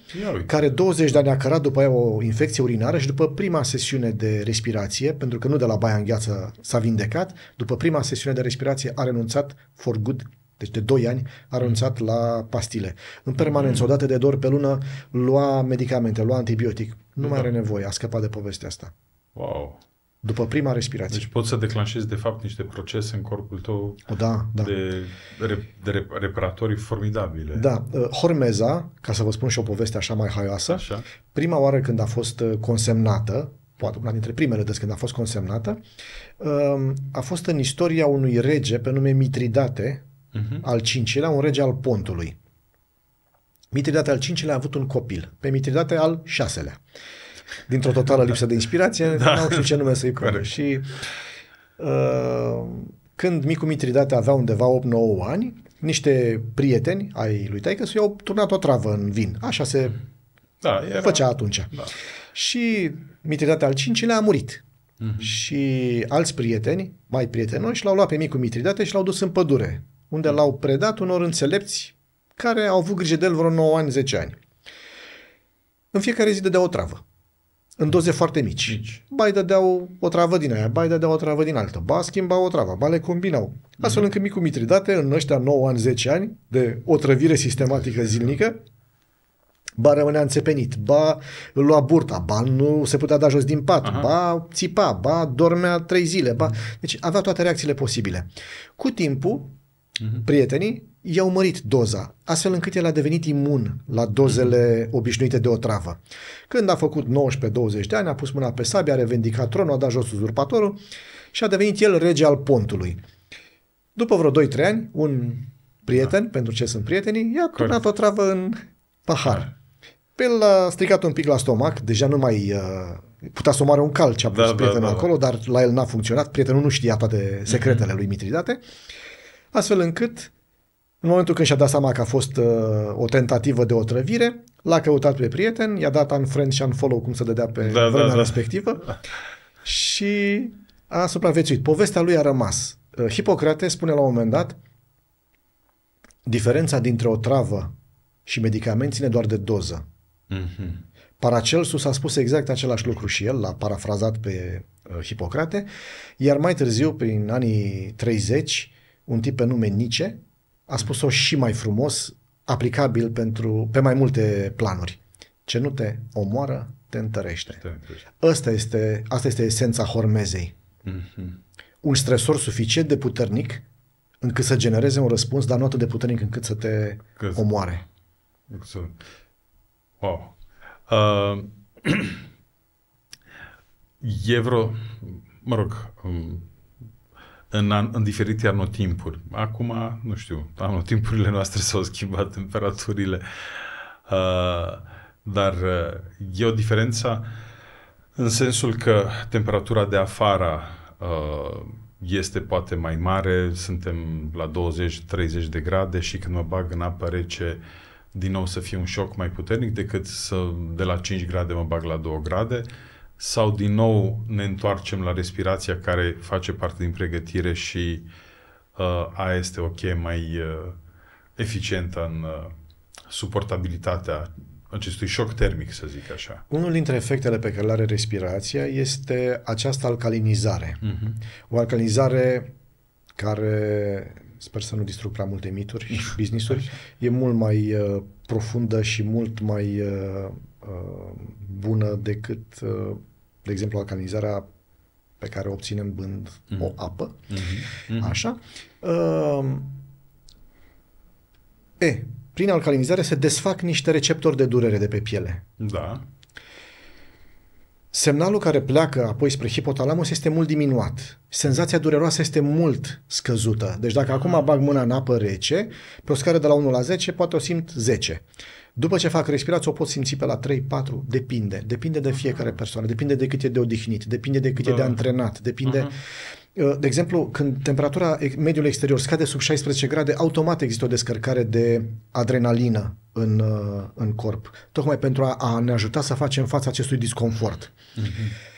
Speaker 1: care 20 de ani a cărat după aia o infecție urinară și după prima sesiune de respirație, pentru că nu de la baia în gheață s-a vindecat, după prima sesiune de respirație a renunțat for good deci de 2 ani, a renunțat la pastile. În permanență, mm. o dată de două ori pe lună, lua medicamente, lua antibiotic. Nu mai da. are nevoie, a scăpat de povestea asta. Wow! După prima respirație. Deci
Speaker 2: poți să declanșezi, de fapt, niște procese în corpul tău o, da, da. de, de, de reparatorii formidabile. Da. Uh,
Speaker 1: Hormeza, ca să vă spun și o poveste așa mai haioasă, așa. prima oară când a fost uh, consemnată, poate una dintre primele des când a fost consemnată, um, a fost în istoria unui rege pe nume Mitridate, uh-huh. al cincilea, un rege al Pontului. Mitridate al cincilea a avut un copil, pe Mitridate al șaselea. Dintr-o totală da. lipsă de inspirație, da. nu știu ce nume să-i pună. Și uh, când micul Mitridate avea undeva 8-9 ani, niște prieteni ai lui taică i-au turnat o travă în vin. Așa se
Speaker 2: da, era... făcea
Speaker 1: atunci. Da. Și Mitridate al cincilea a murit. Uh-huh. Și alți prieteni, mai prietenoși, l-au luat pe micul Mitridate și l-au dus în pădure unde l-au predat unor înțelepți care au avut grijă de el vreo 9 ani, 10 ani. În fiecare zi dădea o travă. În doze foarte mici. mici. Bai dădeau o travă din aia, bai dădeau o travă din altă, ba schimbau o travă, ba le combinau. Astfel mm încât micul Mitridate, în ăștia 9 ani, 10 ani, de o trăvire sistematică zilnică, ba rămânea înțepenit, ba îl lua burta, ba nu se putea da jos din pat, Aha. ba țipa, ba dormea trei zile, ba... Mhm. Deci avea toate reacțiile posibile. Cu timpul, uh prietenii, i-au mărit doza, astfel încât el a devenit imun la dozele mhm. obișnuite de o travă. Când a făcut 19-20 de ani, a pus mâna pe sabie, a revendicat tronul, a dat jos uzurpatorul și a devenit el rege al pontului. După vreo 2-3 ani, un prieten, da. pentru ce sunt prietenii, i-a turnat o travă în pahar. Pe da. el a stricat un pic la stomac, deja nu mai uh, putea să omoare un cal ce a pus da, da, prietenul da, da, acolo, dar la el n-a funcționat, prietenul nu știa toate secretele mhm. lui Mitridate. Uh, astfel încât, în momentul când și-a dat seama că a fost uh, o tentativă de otrăvire, l-a căutat pe prieten, i-a dat unfriend și unfollow, cum se dădea pe da, da vremea da, da. respectivă, și a supraviețuit. Povestea lui a rămas. Uh, Hipocrate spune la un moment dat, diferența dintre o travă și medicament ține doar de doză. Mm-hmm. Paracelsus a spus exact același lucru și el, l-a parafrazat pe uh, Hipocrate, iar mai târziu, prin anii 30, un tip pe nume Nice a spus-o și mai frumos, aplicabil pentru, pe mai multe planuri. Ce nu te omoară, te întărește. Te întărește. Asta, este, asta este esența hormezei. Mm-hmm. Un stresor suficient de puternic încât să genereze un răspuns, dar nu atât de puternic încât să te Căzi. omoare.
Speaker 2: Wow. Uh, e vreo, mă rog, um, în, an, în diferite anotimpuri. Acum, nu știu, anotimpurile noastre s-au schimbat, temperaturile. Uh, dar uh, e o diferență în sensul că temperatura de afară uh, este poate mai mare, suntem la 20-30 de grade și când mă bag în apă rece, din nou să fie un șoc mai puternic decât să de la 5 grade mă bag la 2 grade. Uh, sau din nou ne întoarcem la respirația care face parte din pregătire și uh, a este o okay, mai uh, eficientă în uh, suportabilitatea acestui șoc termic, să zic așa.
Speaker 1: Unul dintre efectele pe care le are respirația este această alcalinizare. Uh-huh. O alcalinizare care, sper să nu distrug prea multe mituri și businessuri, e mult mai uh, profundă și mult mai uh, uh bună decât uh, de exemplu, alcalinizarea pe care o obținem bând mm-hmm. o apă. Mm-hmm. Mm-hmm. Așa. Uh, e, prin alcalinizare se desfac niște receptori de durere de pe piele. Da. Semnalul care pleacă apoi spre hipotalamus este mult diminuat. Senzația dureroasă este mult scăzută. Deci dacă acum bag mâna în apă rece, pe o scară de la 1 la 10, poate o simt 10. După ce fac respirație, o pot simți pe la 3-4, depinde. Depinde de fiecare mhm. persoană, depinde de cât e de odihnit, depinde de cât da. e de da. antrenat, depinde... Uh-huh. De exemplu, când temperatura mediului exterior scade sub 16 grade, automat există o descărcare de adrenalină în, uh, în corp, tocmai pentru a, a ne ajuta să facem față acestui disconfort. Uh-huh.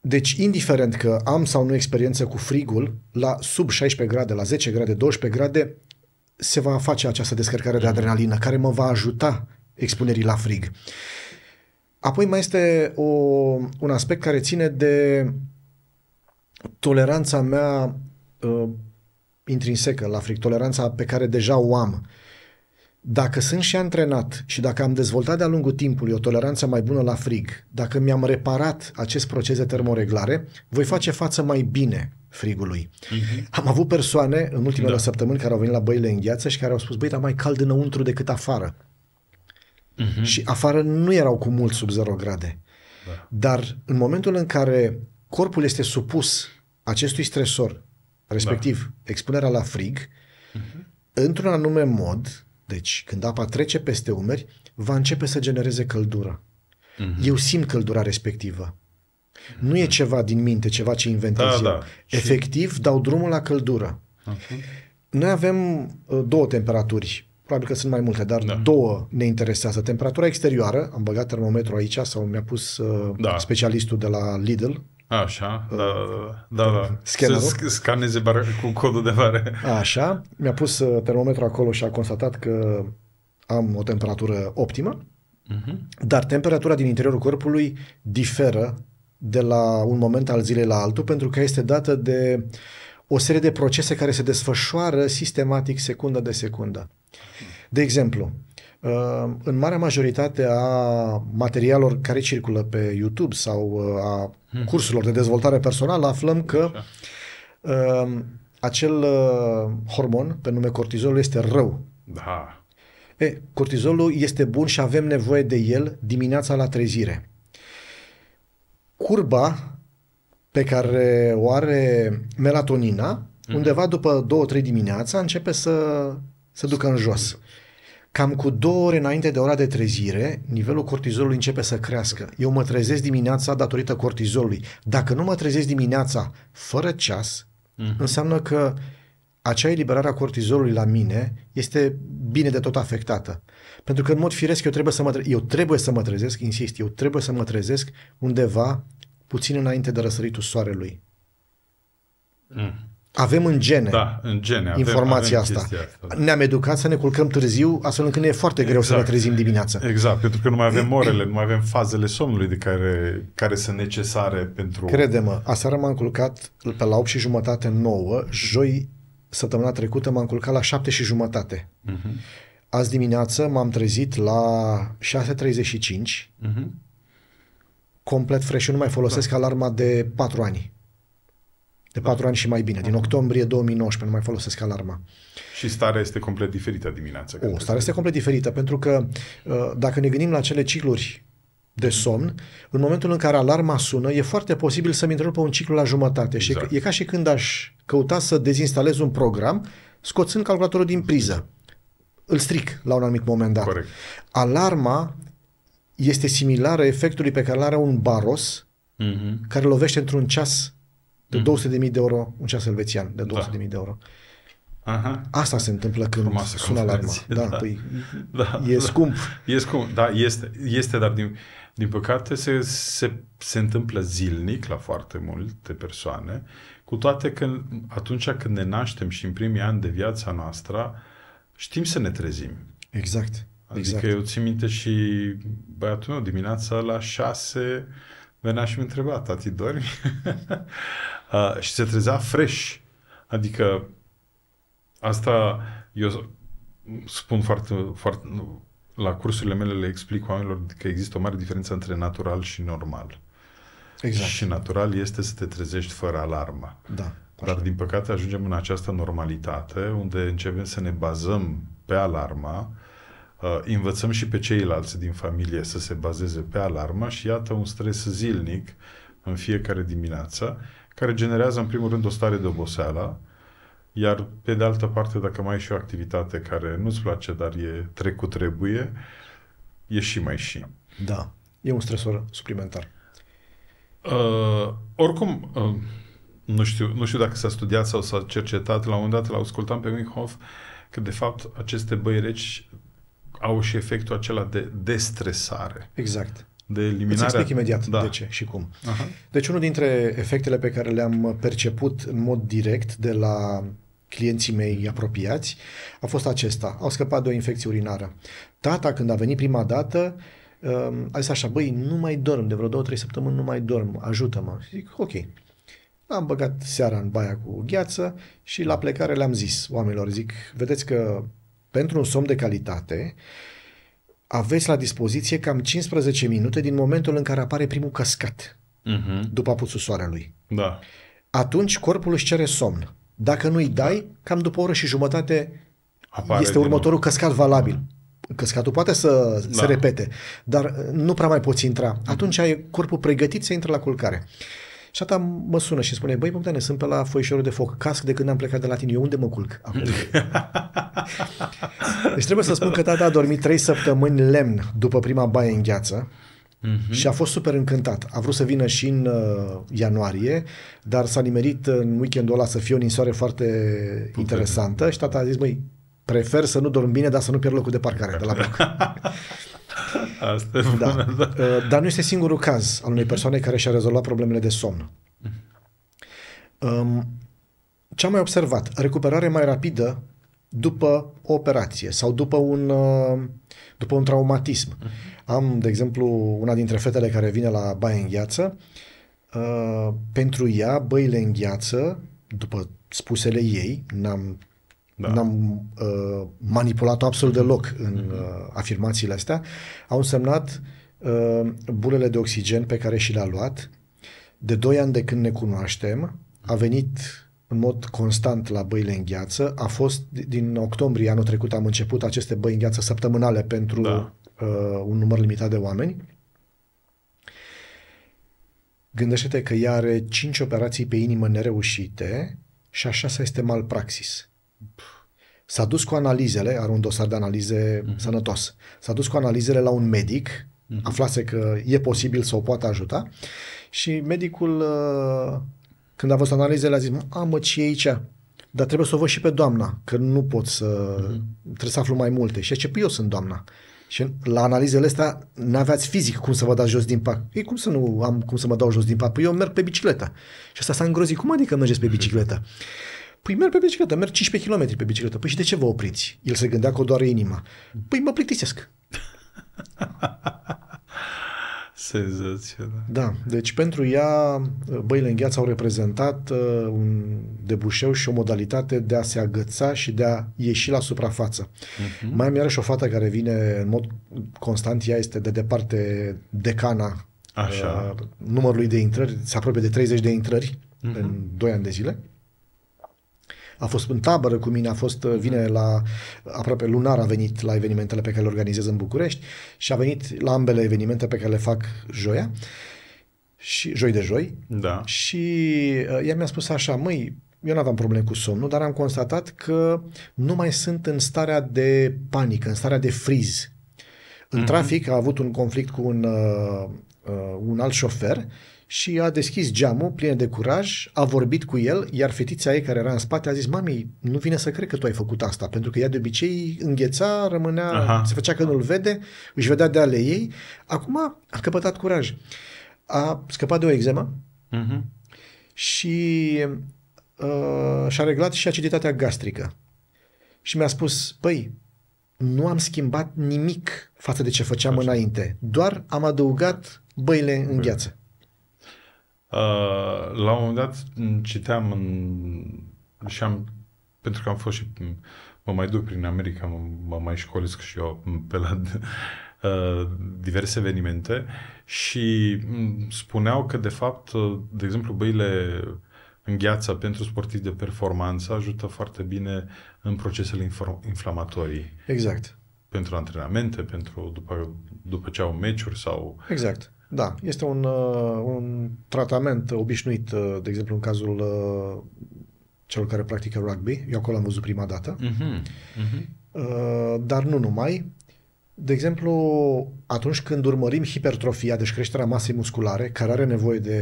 Speaker 1: Deci, indiferent că am sau nu experiență cu frigul, la sub 16 grade, la 10 grade, 12 grade, se va face această descărcare de adrenalină care mă va ajuta expunerii la frig. Apoi mai este o, un aspect care ține de toleranța mea uh, intrinsecă la fric, toleranța pe care deja o am dacă sunt și antrenat și dacă am dezvoltat de-a lungul timpului o toleranță mai bună la frig, dacă mi-am reparat acest proces de termoreglare, voi face față mai bine frigului. Uh-huh. Am avut persoane în ultimele da. săptămâni care au venit la băile în gheață și care au spus, băi, dar mai cald înăuntru decât afară. Uh-huh. Și afară nu erau cu mult sub 0 grade. Da. Dar în momentul în care corpul este supus acestui stresor, respectiv da. expunerea la frig,
Speaker 2: uh-huh.
Speaker 1: într-un anume mod, deci, când apa trece peste umeri, va începe să genereze căldură. Uh-huh. Mhm. Eu simt căldura respectivă. Nu e mhm. ceva din minte, ceva ce inventez da, eu. Da. Efectiv, și... dau drumul la căldură. Okay. Noi avem uh, două temperaturi, probabil că sunt mai multe, dar da. două ne interesează. Temperatura exterioară, am băgat termometru aici sau mi-a pus uh, da. specialistul de la Lidl,
Speaker 2: Așa, da, da, da. Scannerul. Să scaneze bar- cu codul de bare.
Speaker 1: Așa, mi-a pus uh, termometrul acolo și a constatat că am o temperatură optimă, uh-huh. dar temperatura din interiorul corpului diferă de la un moment al zilei la altul pentru că este dată de o serie de procese care se desfășoară sistematic secundă de secundă. De exemplu, Uh, în marea majoritate a materialelor care circulă pe YouTube sau uh, a hmm. cursurilor de dezvoltare personală, aflăm că uh, acel hormon, pe nume cortizolul, este rău. Da. E, cortizolul este bun și avem nevoie de el dimineața la trezire. Curba pe care o are melatonina, mm-hmm. undeva după 2-3 dimineața, începe să se ducă în jos. Cam cu două ore înainte de ora de trezire, nivelul cortizolului începe să crească. Eu mă trezesc dimineața datorită cortizolului. Dacă nu mă trezesc dimineața fără ceas, uh-huh. înseamnă că acea eliberare a cortizolului la mine este bine de tot afectată. Pentru că în mod firesc eu trebuie să mă, tre- eu trebuie să mă trezesc, insist, eu trebuie să mă trezesc undeva puțin înainte de răsăritul soarelui. Uh-huh. Avem în gene, da, în gene avem, informația avem asta. asta Ne-am educat să ne culcăm târziu, astfel încât ne e foarte greu exact. să ne exact. trezim
Speaker 2: dimineața. Exact, pentru că nu mai avem orele, nu mai avem fazele somnului de care, care sunt necesare pentru... Crede-mă,
Speaker 1: aseară m-am culcat pe la 8 și jumătate, 9, joi, săptămâna trecută m-am culcat la 7 și jumătate. Uh-huh. Azi dimineață m-am trezit la 6.35, uh-huh. Mhm. complet fresh, nu mai folosesc da. alarma de 4 ani de patru ani și mai bine, din octombrie 2019, nu mai folosesc alarma.
Speaker 2: Și starea este complet diferită dimineața. O, starea este
Speaker 1: complet diferită, pentru că uh, dacă ne gândim la cele cicluri de somn, în momentul în care alarma sună, e foarte posibil să-mi întrerupă un ciclu la jumătate. Exact. Și e, ca și când aș căuta să dezinstalez un program scoțând calculatorul din priză. Îl stric la un anumit moment dat. Corect. Alarma este similară efectului pe care îl are un baros mm-hmm. care lovește într-un ceas de mm-hmm. 200.000 de euro un ceas elvețian de 200.000 da. de euro. Aha. Asta se întâmplă când Frumoasă sună alarma. Da, da. Păi, da, e da. scump.
Speaker 2: E scump, da, este, este dar din, din păcate se, se, se întâmplă zilnic la foarte multe persoane, cu toate că atunci când ne naștem și în primii ani de viața noastră, știm să ne trezim. Exact. Adică exact. eu țin minte și băiatul meu dimineața la șase venea și mi întreba, tati, dormi? uh, și se trezea fresh. Adică asta eu spun foarte, foarte la cursurile mele le explic oamenilor că există o mare diferență între natural și normal. Exact. Și natural este să te trezești fără alarmă. Da. Dar, din păcate, ajungem în această normalitate unde începem să ne bazăm pe alarma Uh, învățăm și pe ceilalți din familie să se bazeze pe alarmă și iată un stres zilnic în fiecare dimineață, care generează în primul rând o stare de oboseală, iar pe de altă parte, dacă mai ai și o activitate care nu-ți place, dar e trecut trebuie, e și mai și. Da,
Speaker 1: e un stresor suplimentar.
Speaker 2: Uh, oricum, uh, nu, știu, nu știu dacă s-a studiat sau s-a cercetat, la un moment dat l ascultat pe Wim Hof, că de fapt aceste băi reci au și efectul acela de destresare. Exact. De eliminare. Îți explic imediat da. de ce și cum.
Speaker 1: Aha. Deci unul dintre efectele pe care le-am perceput în mod direct de la clienții mei apropiați a fost acesta. Au scăpat de o infecție urinară. Tata, când a venit prima dată, um, a zis așa, băi, nu mai dorm, de vreo două, trei săptămâni nu mai dorm, ajută-mă. zic, ok. Am băgat seara în baia cu gheață și la plecare le-am zis oamenilor, zic, vedeți că pentru un somn de calitate, aveți la dispoziție cam 15 minute din momentul în care apare primul căscat uh-huh. după apusul soarelui. Da. Atunci corpul își cere somn. Dacă nu-i dai, cam după o oră și jumătate Apare este următorul nou. căscat valabil. Uh-huh. Căscatul poate să da. se repete, dar uh, nu prea mai poți intra. Mhm. Atunci ai corpul pregătit să intre la culcare. Uh, și atâta mă sună și spune, băi Bogdane, sunt pe la foișorul de foc, casc de când am plecat de la tine, eu unde mă culc? Acum. deci trebuie să spun că tata a dormit trei săptămâni lemn după prima baie în gheață, Mm-hmm. Și a fost super încântat. A vrut să vină și în uh, ianuarie, dar s-a nimerit în weekendul ăla să fie o ninsoare foarte Putere. interesantă și tata a zis, măi, prefer să nu dorm bine, dar să nu pierd locul de parcare de la bloc.
Speaker 2: Asta e da. Bună,
Speaker 1: da. Uh, dar nu este singurul caz al unei persoane care și-a rezolvat problemele de somn. Um, ce am mai observat? Recuperare mai rapidă după o operație sau după un, uh, după un traumatism. Am, de exemplu, una dintre fetele care vine la baie în gheață. Uh, pentru ea, băile în gheață, după spusele ei, n-am da. N-am uh, manipulat absolut deloc în mhm. uh, afirmațiile astea. Au însemnat uh, bulele de oxigen pe care și le-a luat. De 2 ani de când ne cunoaștem, a venit în mod constant la băile în gheață. A fost din octombrie anul trecut am început aceste băi în gheață săptămânale pentru da. uh, un număr limitat de oameni. Gândește-te că ea are 5 operații pe inimă nereușite și a șasea este malpraxis. S-a dus cu analizele, are un dosar de analize uh-huh. sănătos. S-a dus cu analizele la un medic, uh-huh. aflase că e posibil să o poată ajuta și medicul, uh, când a văzut analizele, a zis, a, mă, ce e aici? Dar trebuie să o văd și pe doamna, că nu pot să... Uh-huh. Trebuie să aflu mai multe. Și ce păi eu sunt doamna. Și la analizele astea n-aveați fizic cum să vă dați jos din pat. Ei, cum să nu am cum să mă dau jos din pat? Păi eu merg pe bicicletă. Și asta s-a îngrozit. Cum adică mergeți pe bicicletă? Uh-huh. Păi merg pe bicicletă, merg 15 km pe bicicletă. Păi și de ce vă opriți? El se gândea că o doare inima. Păi mă plictisesc.
Speaker 2: Senzațional.
Speaker 1: Da, deci pentru ea băile în gheață au reprezentat uh, un debușeu și o modalitate de a se agăța și de a ieși la suprafață.
Speaker 2: Uh-huh. Mai
Speaker 1: am iarăși o fată care vine în mod constant, ea este de departe decana Așa. Uh, numărului de intrări, se apropie de 30 de intrări uh-huh. în 2 ani de zile a fost în tabără cu mine, a fost, uh, vine mhm. la, aproape lunar a venit la evenimentele pe care le organizez în București și a venit la ambele evenimente pe care le fac joia și joi de joi. Da. Și uh, ea mi-a spus așa, măi, eu nu aveam probleme cu somnul, dar am constatat că nu mai sunt în starea de panică, în starea de friz. În mm-hmm. trafic a avut un conflict cu un, uh, uh, un alt șofer și a deschis geamul plin de curaj, a vorbit cu el, iar fetița ei care era în spate a zis, mami, nu vine să cred că tu ai făcut asta, pentru că ea de obicei îngheța, rămânea, Aha. se făcea că nu-l vede, își vedea de ale ei. Acum a căpătat curaj. A scăpat de o exemă uh-huh. Mhm. și uh, și-a reglat și aciditatea gastrică. Și mi-a spus, păi, nu am schimbat nimic față de ce făceam Așa. înainte, doar am adăugat băile în gheață.
Speaker 2: Uh, la un moment dat citeam în, și am, pentru că am fost și mă mai duc prin America, mă, mă mai școlesc și eu pe la uh, diverse evenimente și mm, spuneau că de fapt, uh, de exemplu, băile gheață pentru sportivi de performanță ajută foarte bine în procesele inflamatorii. Exact. Pentru antrenamente, pentru după, după ce au meciuri sau... Exact.
Speaker 1: Da, este un, uh, un tratament obișnuit, uh, de exemplu, în cazul uh, celor care practică rugby. Eu acolo am văzut prima dată. Uh-huh. Uh-huh. Dar nu numai de exemplu, atunci când urmărim hipertrofia, deci creșterea masei musculare, care are nevoie de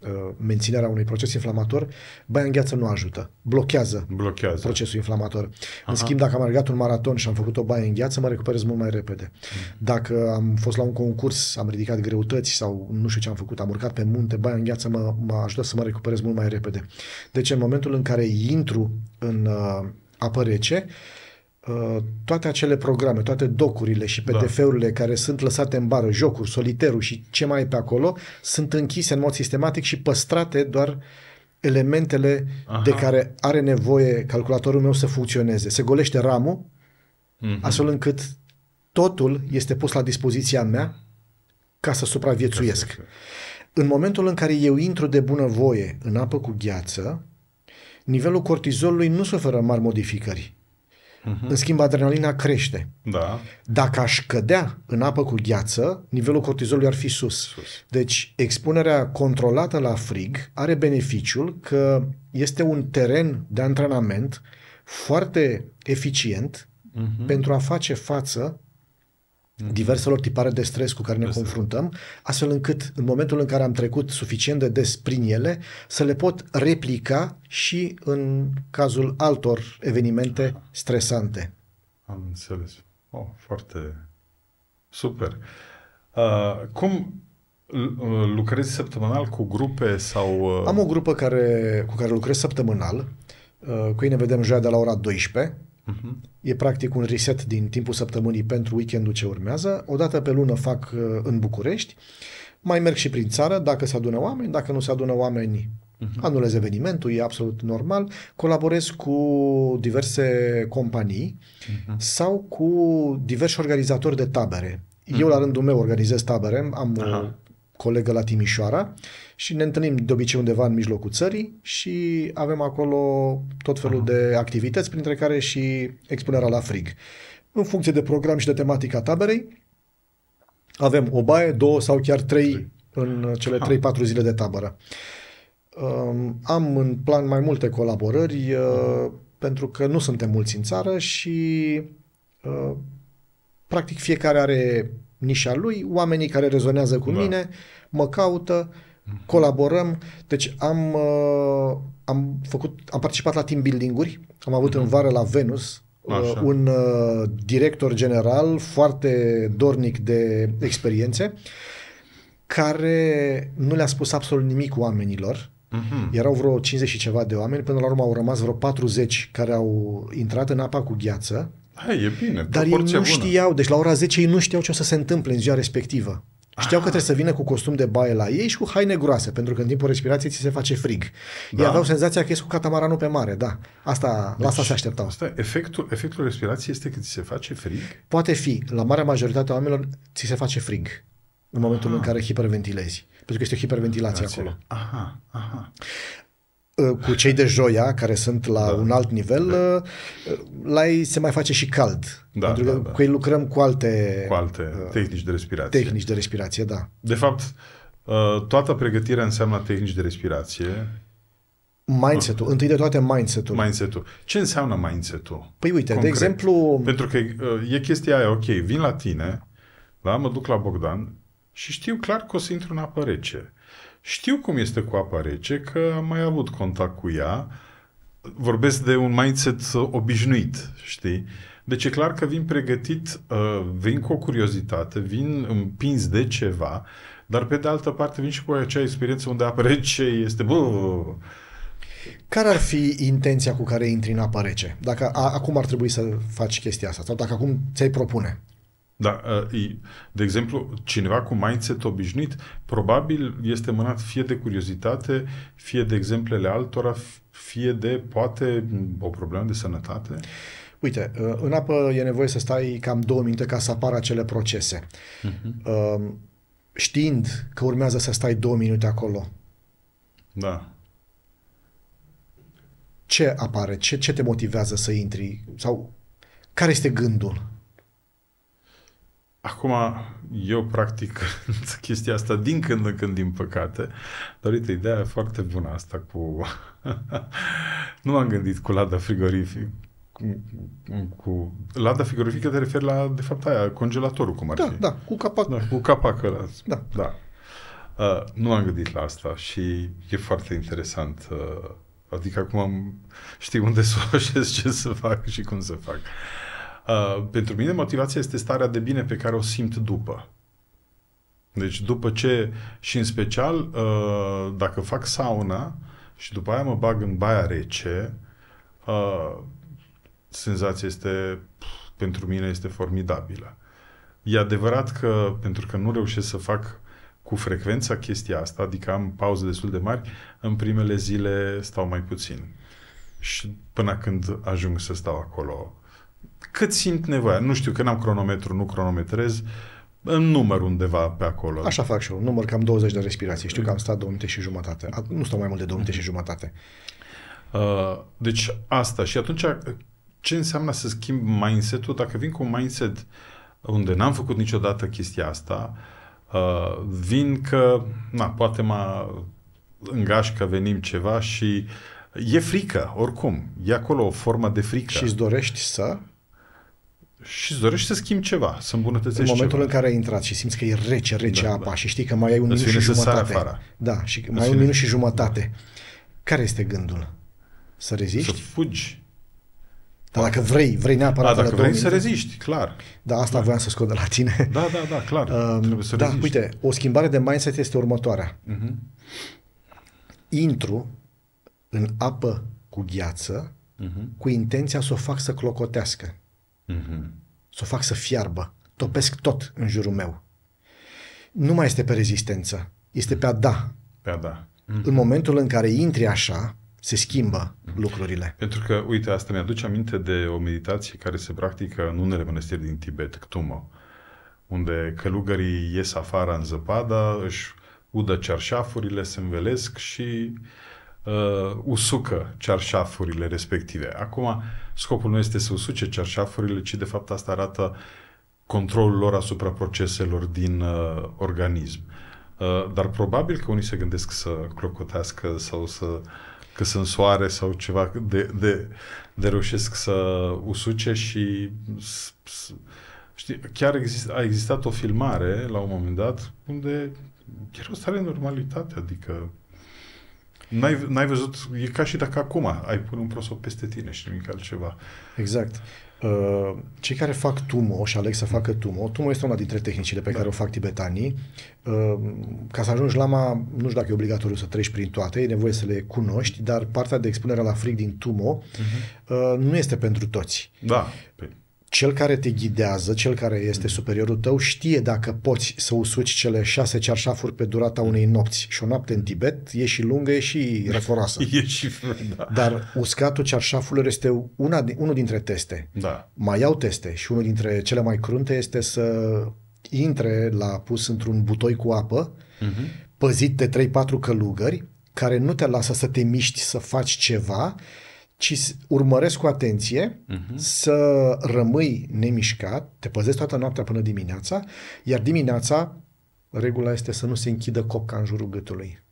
Speaker 1: uh, menținerea unui proces inflamator, baia în gheață nu ajută, blochează, blochează. procesul inflamator. Aha. În schimb, dacă am alergat un maraton și am făcut o baie în gheață, mă recuperez mult mai repede. Hmm. Dacă am fost la un concurs, am ridicat greutăți sau nu știu ce am făcut, am urcat pe munte, baia în gheață mă, mă ajută să mă recuperez mult mai repede. Deci în momentul în care intru în uh, apă rece, uh, Uh, toate acele programe, toate docurile și PDF-urile da. care sunt lăsate în bară, jocuri, soliterul și ce mai e pe acolo, sunt închise în mod sistematic și păstrate doar elementele Aha. de care are nevoie calculatorul meu să funcționeze. Se golește ramul, mm-hmm. astfel încât totul este pus la dispoziția mea ca să supraviețuiesc. Ca să în momentul în care eu intru de bunăvoie în apă cu gheață, nivelul cortizolului nu suferă mari modificări Uh-huh. În schimb, adrenalina crește. Da. Dacă aș cădea în apă cu gheață, nivelul cortizolului ar fi sus. sus. Deci, expunerea controlată la frig are beneficiul că este un teren de antrenament foarte eficient uh-huh. pentru a face față Mhm. diverselor tipare de stres cu care ne confruntăm, astfel încât în momentul în care am trecut suficient de des prin ele, să le pot replica și în cazul altor evenimente stresante.
Speaker 2: Am înțeles. Oh, foarte super. Uh, cum uh, lucrezi săptămânal cu grupe sau... Uh... Am o
Speaker 1: grupă care, cu care lucrez săptămânal. Uh, cu ei ne vedem joia de la ora 12 Uh-huh. E practic un reset din timpul săptămânii pentru weekendul ce urmează. O dată pe lună fac uh, în București. Mai merg și prin țară dacă se adună oameni, dacă nu se adună oameni Uh-huh. Anulez evenimentul, e absolut normal. Colaborez cu diverse companii uh-huh. sau cu diversi organizatori de tabere. Uh-huh. Eu, la mhm. rândul meu, organizez tabere. Am uh-huh colegă la Timișoara și ne întâlnim de obicei undeva în mijlocul țării și avem acolo tot felul de activități, printre care și expunerea la frig. În funcție de program și de tematica taberei, avem o baie, două sau chiar trei în cele 3-4 ah. zile de tabără. Um, am în plan mai multe colaborări uh, pentru că nu suntem mulți în țară și uh, practic fiecare are nișa lui, oamenii care rezonează cu da. mine mă caută, colaborăm. Deci am, uh, am, făcut, am participat la team building-uri, am avut mm-hmm. în mhm. vară la Venus uh, Așa. un uh, director general foarte dornic de experiențe care nu le-a spus absolut nimic oamenilor. Mm-hmm. Erau vreo 50 și ceva de oameni, până la urmă au rămas vreo 40 care au intrat în apa cu gheață,
Speaker 2: Hai, e bine. Dar ei nu bună.
Speaker 1: știau, deci la ora 10 ei nu știau ce o să se întâmple în ziua respectivă. Știau Aha. că ah. trebuie să vină cu costum de baie la ei și cu haine groase, pentru că în timpul respirației ți se face frig.
Speaker 2: Da. Ei aveau senzația
Speaker 1: că ești cu catamaranul pe mare, da. Asta, deci, la asta deci, se așteptau.
Speaker 2: Asta, efectul, efectul respirației este că ți se face frig?
Speaker 1: Poate fi. La marea majoritate a oamenilor ți se face frig în momentul aha. în ah. care hiperventilezi. Pentru că este o hiperventilație acolo.
Speaker 2: Aha, aha.
Speaker 1: Uh, cu cei de joia, care sunt la da. un alt nivel, da. Uh, la ei se mai face și cald. Da, pentru că da, da. cu ei lucrăm cu alte, cu alte uh, tehnici
Speaker 2: de respirație. Tehnici
Speaker 1: de respirație, da.
Speaker 2: De fapt, toată pregătirea înseamnă tehnici de respirație. Mindset-ul. Întâi de toate mindset-ul. Mindset-ul. Ce înseamnă mindset-ul? Păi uite, concret? de exemplu... Pentru că e chestia aia, ok, vin la tine, da, mă duc la Bogdan, și știu clar că o să intru în apă rece. Știu cum este cu apa rece, că am mai avut contact cu ea, vorbesc de un mindset uh, obișnuit, știi? Deci e clar că vin pregătit, uh, vin cu o curiozitate, vin împins de ceva, dar pe de altă parte vin și cu acea experiență unde apă rece este... Bă,
Speaker 1: care ar fi intenția cu care intri în apă rece? Dacă a, acum ar trebui să faci chestia asta sau dacă acum ți-ai propune?
Speaker 2: Da, de exemplu, cineva cu mindset obișnuit probabil este mânat fie de curiozitate, fie de exemplele altora, fie de poate o problemă de sănătate.
Speaker 1: Uite, uh, în apă e nevoie să stai cam două minute ca să apară acele procese.
Speaker 2: Uh-huh.
Speaker 1: Știind că urmează să stai două minute acolo. Da. Ce apare? Ce, ce te motivează să intri? Sau care este gândul?
Speaker 2: Acum, eu practic chestia asta din când în când, din păcate, dar uite, ideea e foarte bună asta cu... nu m-am gândit cu lada frigorific. cu, cu lada frigorifică te referi la, de fapt, aia, congelatorul, cum ar da, fi. Da, cu capac. Da, cu capac ăla. Da. da. Uh, nu am gândit la asta și e foarte interesant. Uh, adică acum am, știu unde să o așez, ce să fac și cum să fac. Uh, Uh, pentru mine motivația este starea de bine pe care o simt după. Deci după ce, și în special, uh, dacă fac sauna și după aia mă bag în baia rece, uh, senzația este, pentru mine, este formidabilă. E adevărat că, pentru că nu reușesc să fac cu frecvența chestia asta, adică am pauze destul de mari, în primele zile stau mai puțin. Și până când ajung să stau acolo cât simt nevoia. Nu știu, că n-am cronometru, nu cronometrez, în număr undeva pe acolo. Așa fac
Speaker 1: și eu, număr cam 20 de respirații. Știu că am stat 2 minute
Speaker 2: și jumătate. Nu stau mai mult de 2 minute și mhm. jumătate. Uh, deci asta. Și atunci ce înseamnă să schimb mindset-ul? Dacă vin cu un mindset unde n-am făcut niciodată chestia asta, uh, vin că, na, poate mă îngaș că venim ceva și e frică, oricum. E acolo o formă de frică. Și îți dorești să și îți dorești să schimbi ceva, să îmbunătățești În momentul ceva. în
Speaker 1: care ai intrat și simți că e rece, rece da, apa da. și știi că mai ai un minut și jumătate. Da, și îți mai ai un minut și jumătate. Care este gândul? Să reziști? Să fugi. Dar dacă vrei, vrei neapărat... Da, dacă vrei minute. să reziști, clar. Da, asta clar. Da. voiam să scot de la tine. Da, da, da, clar. Um, Trebuie să da, reziști. uite, o schimbare de mindset este următoarea. Uh-huh. Intru în apă cu gheață uh-huh. cu intenția să o fac să clocotească. Mm-hmm. Să o fac să fiarbă. Topesc tot în jurul meu. Nu mai este pe rezistență. Este pe a da.
Speaker 2: Pe a da. Mm-hmm.
Speaker 1: În mhm. momentul în care intri așa, se schimbă
Speaker 2: mhm. lucrurile. Pentru că, uite, asta mi-aduce aminte de o meditație care se practică în unele mănăstiri din Tibet, Ctumo, unde călugării ies afară în zăpada, își udă cearșafurile, se învelesc și uh, usucă cearșafurile respective. Acum, scopul nu este să usuce cearșafurile, ci de fapt asta arată controlul lor asupra proceselor din uh, organism. Uh, dar probabil că unii se gândesc să clocotească sau să că sunt soare sau ceva de, de, de reușesc să usuce și știi, chiar exist, a existat o filmare la un moment dat unde chiar o stare în normalitate, adică N-ai, n-ai văzut, e ca și dacă acum ai pune un prosop peste tine și nimic
Speaker 1: altceva. Exact. Uh, cei care fac TUMO și aleg să facă TUMO, TUMO este una dintre tehnicile pe da. care o fac tibetanii. Uh, ca să ajungi lama, nu știu dacă e obligatoriu să treci prin toate, e nevoie să le cunoști, dar partea de expunere la frig din TUMO uh-huh. uh, nu este pentru toți.
Speaker 2: Da. Păi
Speaker 1: cel care te ghidează, cel care este superiorul tău, știe dacă poți să usuci cele șase cearșafuri pe durata unei nopți. Și o noapte în Tibet e și lungă, e și răforoasă. e
Speaker 2: și, da.
Speaker 1: Dar uscatul cearșafurilor este una, unul dintre teste. Da. Mai au teste și unul dintre cele mai crunte este să intre la pus într-un butoi cu apă, uh-huh. păzit de 3-4 călugări, care nu te lasă să te miști, să faci ceva, ci urmăresc cu atenție uh-huh. să rămâi nemișcat, te păzești toată noaptea până dimineața, iar dimineața regula este să nu se închidă copca în jurul gâtului.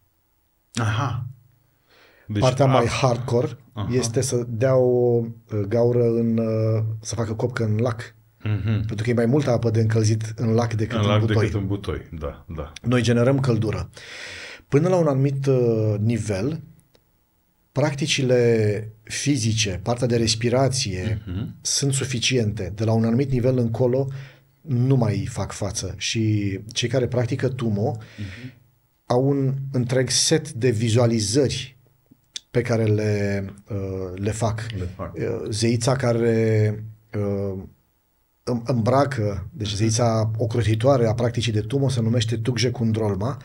Speaker 1: Aha. Deci, Partea mai hardcore aha. este să dea o uh, gaură în, uh, să facă copcă în lac. Mm-hmm. Pentru că e mai multă apă de încălzit în lac decât în, lac în butoi. Decât în
Speaker 2: butoi. Da, da.
Speaker 1: Noi generăm căldură. Până la un anumit uh, nivel, practicile fizice, partea de respirație uh-huh. sunt suficiente. De la un anumit nivel încolo nu mai fac față și cei care practică TUMO uh-huh. au un întreg set de vizualizări pe care le, uh, le fac. Le fac. Uh, zeița care uh, îmbracă, deci mhm. zeița ocrotitoare a practicii de TUMO se numește Tugje Kundrolma. Uh,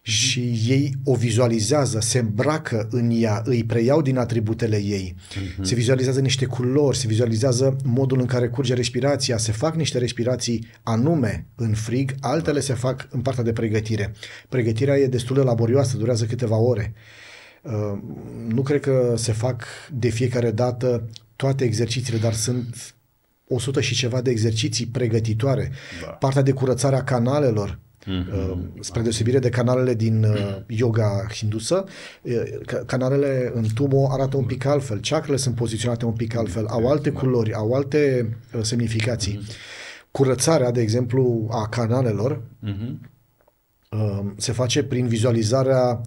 Speaker 1: Mhm. și ei o vizualizează, se îmbracă în ea, îi preiau din atributele ei, uh-huh. se vizualizează niște culori, se vizualizează modul în care curge respirația, se fac niște respirații anume în frig, altele se fac în partea de pregătire. Pregătirea e destul de laborioasă, durează câteva ore. Uh, nu cred că se fac de fiecare dată toate exercițiile, dar sunt 100 și ceva de exerciții pregătitoare. Da. Partea de curățare a canalelor, Mm-hmm. Ehm, spre deosebire de canalele din uh, yoga hindusă, canalele în tumo arată un pic altfel, ceacrele sunt poziționate un pic altfel, au alte da. culori, au alte uh, semnificații. Mm-hmm. Curățarea, de exemplu, a canalelor mm-hmm. Ehm, se face prin vizualizarea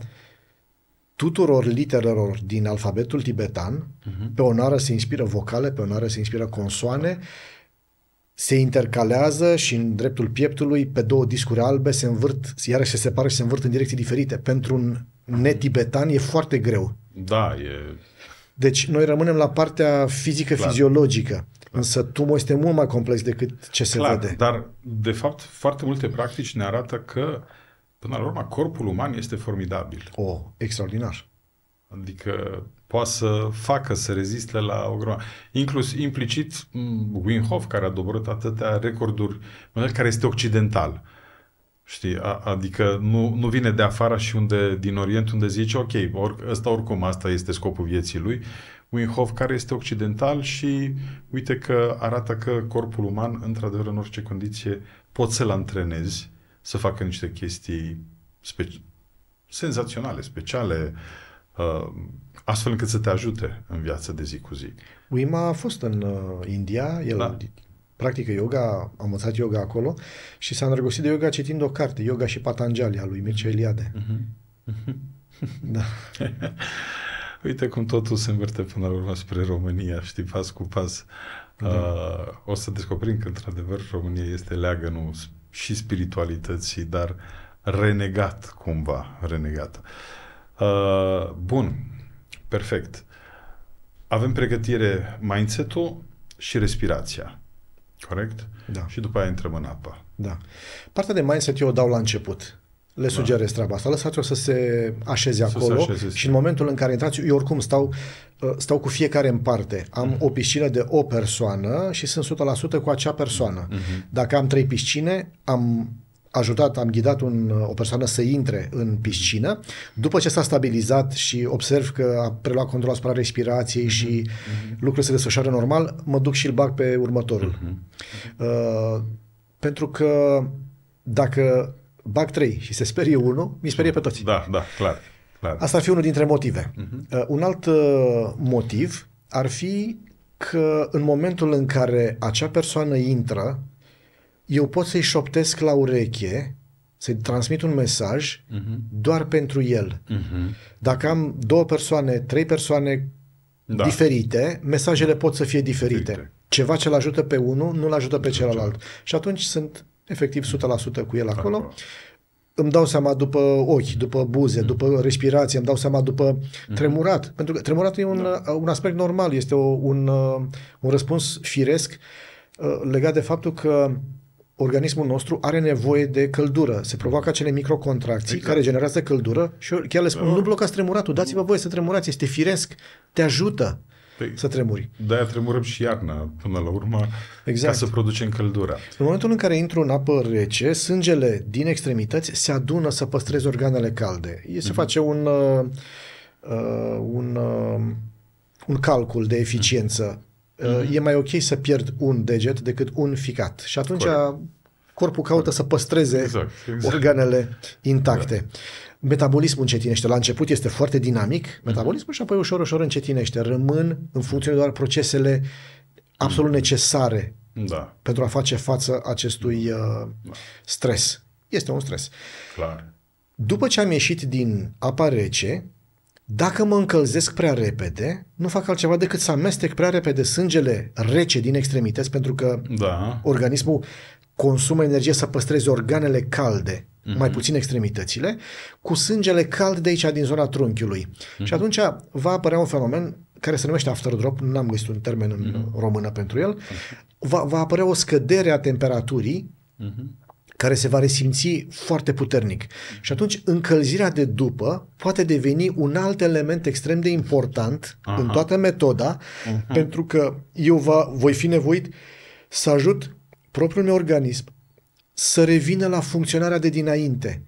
Speaker 1: tuturor literelor din alfabetul tibetan, uh-huh. pe o nară se inspiră vocale, pe o nară se inspiră consoane se intercalează și în dreptul pieptului pe două discuri albe se învârt, iarăși se separă și se învârt în direcții diferite. Pentru un netibetan e foarte greu.
Speaker 2: Da, e...
Speaker 1: Deci noi rămânem la partea fizică-fiziologică. Însă tumul este mult mai complex decât ce se Clar, vede. Dar,
Speaker 2: de fapt, foarte multe practici ne arată că, până la urmă, corpul uman este formidabil. O, oh, extraordinar. Adică poate să facă, să reziste la o grămadă. Inclus, implicit, mm, Wim Hof, care a doborât atâtea recorduri, care este occidental. Știi, a, adică nu, nu vine de afară și unde, din Orient unde zice, ok, or, ăsta oricum, asta este scopul vieții lui. Wim Hof, care este occidental și uite că arată că corpul uman, într-adevăr, în orice condiție, poți să-l antrenezi să facă niște chestii speci- senzaționale, speciale, uh, astfel încât să te ajute în viața de zi cu zi.
Speaker 1: Uima a fost în uh, India, el da. practică yoga, a învățat yoga acolo și s-a îndrăgostit de yoga citind o carte, Yoga și Patanjali, a lui Mircea Eliade.
Speaker 2: Uh-huh. da. Uite cum totul se învârte până la urmă spre România, știi, pas cu pas. Da. Uh, o să descoperim că, într-adevăr, România este leagănul și spiritualității, dar renegat cumva, renegat. Uh, bun, Perfect. Avem pregătire mindset-ul și respirația. Corect? Da. Și după aia intrăm în apă.
Speaker 1: Da. Partea de mindset eu o dau la început. Le da. sugerez da. treaba asta. Lăsați-o să se așeze să acolo se așeze, și în momentul în care intrați, eu oricum stau, uh, stau cu fiecare în parte. Am uh-huh. o piscină de o persoană și sunt 100% cu acea persoană. Uh-huh. Dacă am trei piscine, am ajutat, am ghidat un, o persoană să intre în piscină. După ce s-a stabilizat și observ că a preluat controlul asupra respirației mm-hmm. și mm-hmm. lucrurile se desfășoară normal, mă duc și îl bag pe următorul. Mm-hmm. Uh, pentru că dacă bag trei și se sperie unul,
Speaker 2: mi sperie pe toți. Da, da, clar. clar. Asta ar fi unul dintre motive.
Speaker 1: Mm-hmm. Uh, un alt uh, motiv ar fi că în momentul în care acea persoană intră eu pot să-i șoptesc la ureche, să-i transmit un mesaj uh-huh. doar pentru el. Uh-huh. Dacă am două persoane, trei persoane da. diferite, mesajele pot să fie diferite. diferite. Ceva ce-l ajută pe unul, nu-l ajută pe celălalt. Și atunci sunt efectiv 100% cu el acolo. acolo. Îmi dau seama după ochi, după buze, mm. după respirație, îmi dau seama după mm. tremurat. Pentru că tremuratul e un, da. Uh, un aspect normal, este o, un, uh, un răspuns firesc uh, legat de faptul că organismul nostru are nevoie de căldură. Se provoacă acele microcontracții exact. care generează căldură și chiar le spun, da. nu blocați tremuratul, dați-vă voie să tremurați, este firesc, te ajută păi, să tremuri.
Speaker 2: De-aia tremurăm și iarna, până la urmă, exact. ca să producem căldura.
Speaker 1: În momentul în care intru în apă rece, sângele din extremități se adună să păstreze organele calde. Se mm-hmm. face un, uh, uh, un, uh, un calcul de eficiență Uh, e mai ok să pierd un deget decât un ficat. Și atunci Corect. corpul caută Corect. să păstreze exact. Exact. organele da. intacte. Da. Metabolismul încetinește. La început este foarte dinamic mhm. metabolismul mm-hmm. și apoi ușor, ușor încetinește. Rămân în funcție doar procesele absolut mhm. necesare da. pentru a face față acestui da. uh, da. stres. Este un stres. Clar. După ce am ieșit din apa rece, dacă mă încălzesc prea repede, nu fac altceva decât să amestec prea repede sângele rece din extremități, pentru că da. organismul consumă energie să păstreze organele calde, mm-hmm. mai puțin extremitățile, cu sângele cald de aici, din zona trunchiului. Mm-hmm. Și atunci va apărea un fenomen care se numește afterdrop, Nu am găsit un termen în mm-hmm. română pentru el, va, va apărea o scădere a temperaturii mm-hmm care se va resimți foarte puternic. Și atunci încălzirea de după poate deveni un alt element extrem de important Aha. în toată metoda,
Speaker 2: Aha. Mhm. pentru
Speaker 1: că eu va, voi fi nevoit să ajut propriul meu organism să revină la funcționarea de dinainte.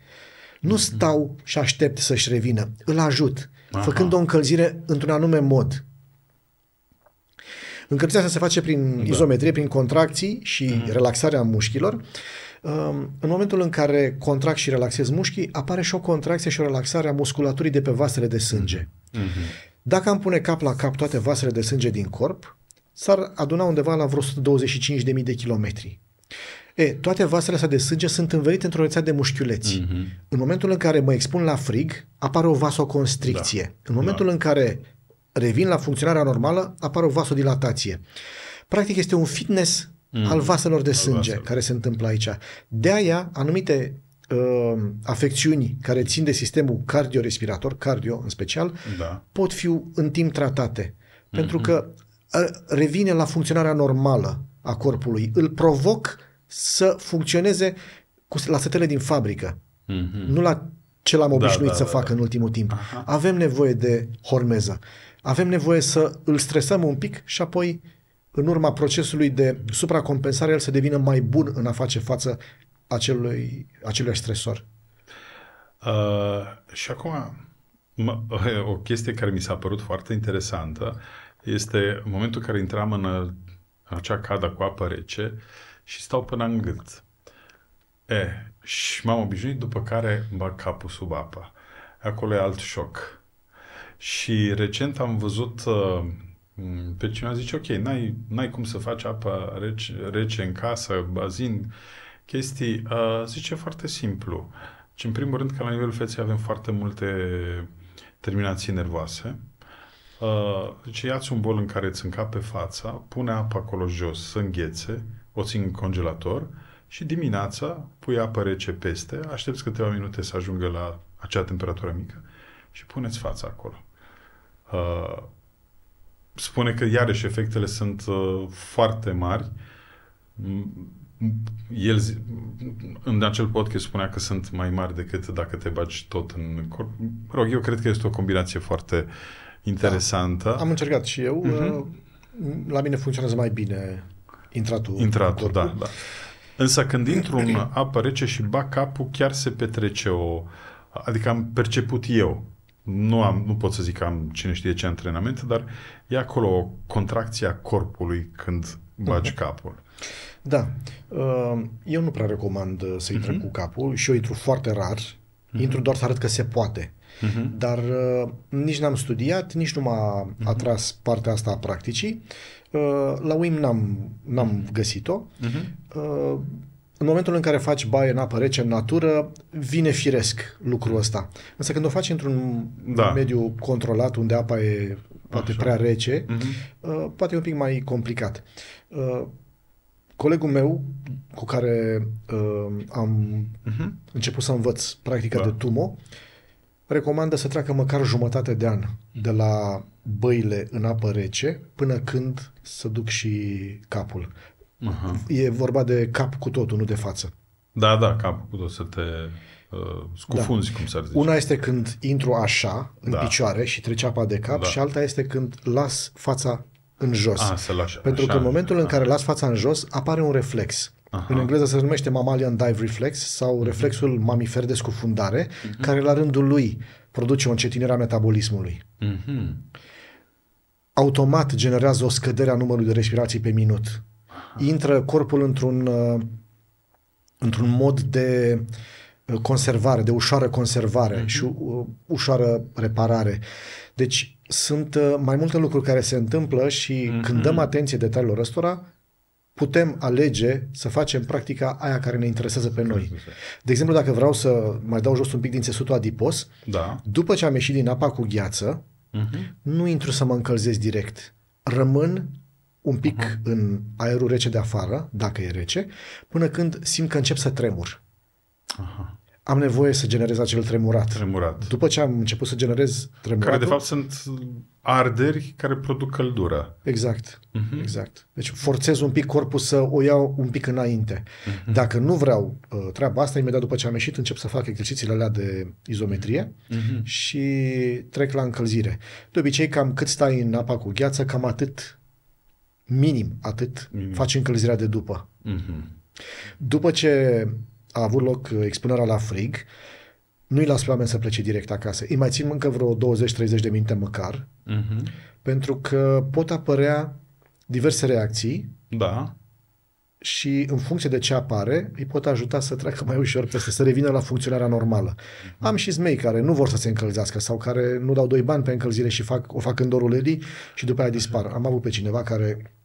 Speaker 1: Nu mhm. stau și aștept să-și revină, îl ajut, Aha. făcând o încălzire într-un anume mod. Încălzirea asta se face prin da. izometrie, prin contracții și da. relaxarea mușchilor. Uh, Um, în momentul în care contract și relaxez mușchii, apare și o contracție și o relaxare a musculaturii de pe vasele de sânge. Mm-hmm. Dacă am pune cap la cap toate vasele de sânge din corp, s-ar aduna undeva la vreo 125.000 de kilometri. E, toate vasele astea de sânge sunt învelite într-o rețea de mușchiuleți. Mm-hmm. În momentul în care mă expun la frig, apare o vasoconstricție. Da. În momentul da. în care revin la funcționarea normală, apare o vasodilatație. Practic este un fitness mm. al vaselor de al sânge vaselor. care se întâmplă aici. De aia, anumite uh, afecțiuni care țin de sistemul cardiorespirator, cardio în special, da. pot fi în timp tratate. Mm-hmm. Pentru că uh, revine la funcționarea normală a corpului. Îl provoc să funcționeze cu, la setele din fabrică, mm-hmm. nu la ce l-am da, obișnuit da, da, să da, facă da. în ultimul timp. Aha. Avem nevoie de hormeză. Avem nevoie să îl stresăm un pic și apoi în urma procesului de supracompensare, el să devină mai bun în a face față acelui, acelui stresor.
Speaker 2: Uh, și acum, o chestie care mi s-a părut foarte interesantă este momentul în care intram uh, în acea cadă cu apă rece și stau până în gât. E, și m-am obișnuit, după care îmi bag capul sub apă. Acolo e alt șoc. Și recent am văzut uh, Mm, pe cineva zice, ok, n-ai, n-ai cum să faci apă rece, rece în casă, bazin, chestii. Uh, zice foarte simplu. Deci, în primul rând că la nivelul feței avem foarte multe terminații nervoase. Uh, zice, ia-ți un bol în care îți încape fața, pune apa acolo jos să înghețe, o țin în congelator și dimineața pui apă rece peste, aștepți câteva minute să ajungă la acea temperatură mică și puneți fața acolo. Uh, spune că iarăși efectele sunt uh, foarte mari. Mm, el zi, în acel podcast spunea că sunt mai mari decât dacă te bagi tot în corp. Rog, eu cred că este o combinație foarte interesantă. Da. Am încercat și eu. Uh-huh.
Speaker 1: La mine funcționează mai bine intratul. Intratul,
Speaker 2: da, da. Însă când intru în apă rece și bac capul, chiar se petrece o... Adică am perceput eu nu, am, nu pot să zic că am cine știe ce antrenament, dar e acolo o contracție a corpului când bagi uh-huh. capul.
Speaker 1: Da. Uh, eu nu prea recomand să intru uh-huh. cu capul și eu intru foarte rar. Uh-huh. Intru doar să arăt că se poate. Uh-huh. Dar uh, nici n-am studiat, nici nu m-a uh-huh. atras partea asta a practicii. Uh, la UIM n-am, n-am găsit-o. Uh-huh în momentul în care faci baie în apă rece, în natură, vine firesc lucrul ăsta. Însă când o faci într-un da. mediu controlat, unde apa e poate Așa. prea rece, mm-hmm. uh, poate e un pic mai complicat. Uh, colegul meu cu care uh, am mm-hmm. început să învăț practica da. de tumo, recomandă să treacă măcar jumătate de an de la băile în apă rece până când să duc și capul. Uh-huh. E vorba de cap cu totul, nu de față.
Speaker 2: Da, da, cap cu totul, să te uh, scufunzi, da. cum s-ar zice. Una
Speaker 1: este când intru așa, în da. picioare și trece apa de cap da. și alta este când las fața în jos. A, ah, să
Speaker 2: lași, Pentru așa, că în
Speaker 1: momentul așa. în care ah. las fața în jos, apare un reflex. Aha. În engleză se numește mammalian dive reflex sau mhm. reflexul mamifer de scufundare, uh-huh. care la rândul lui produce o încetinire a metabolismului. Uh-huh. Automat generează o scădere a numărului de respirații pe minut intră corpul într-un, uh, într-un mod de uh, conservare, de ușoară conservare mm-hmm. și uh, ușoară reparare. Deci sunt mai multe lucruri care se întâmplă și mm-hmm. când dăm atenție detaliilor ăstora, putem alege să facem practica aia care ne interesează pe noi. De exemplu, dacă vreau să mai dau jos un pic din țesutul adipos, da. după ce am ieșit din apa cu gheață, uh-huh. nu intru să mă încălzesc direct. Rămân un pic uh-huh. în aerul rece de afară, dacă e rece, până când simt că încep să tremur. Aha. Am nevoie să generez acel tremurat. Tremurat. După ce am început să
Speaker 2: generez tremurat. Care, de fapt, sunt arderi care produc căldură.
Speaker 1: Exact. Uh-huh. Exact. Deci forțez un pic corpul să o iau un pic înainte. Uh-huh. Dacă nu vreau uh, treaba asta, imediat după ce am ieșit, încep să fac exercițiile alea de izometrie uh-huh. și trec la încălzire. De obicei, cam cât stai în apa cu gheață, cam atât Minim atât Minim. faci încălzirea de după. Mm-hmm. După ce a avut loc uh, expunerea la frig, nu-i las pe oameni să plece direct acasă. Îi mai țin încă vreo 20-30 de minute măcar, mm-hmm. pentru că pot apărea diverse reacții da și în funcție de ce apare, îi pot ajuta să treacă mai ușor peste, să revină la funcționarea normală. Mhm. Am și zmei care nu vor să se încălzească sau care nu dau doi bani pe încălzire și fac, o fac în dorul edii și după aia dispar. Mhm. Am avut pe cineva care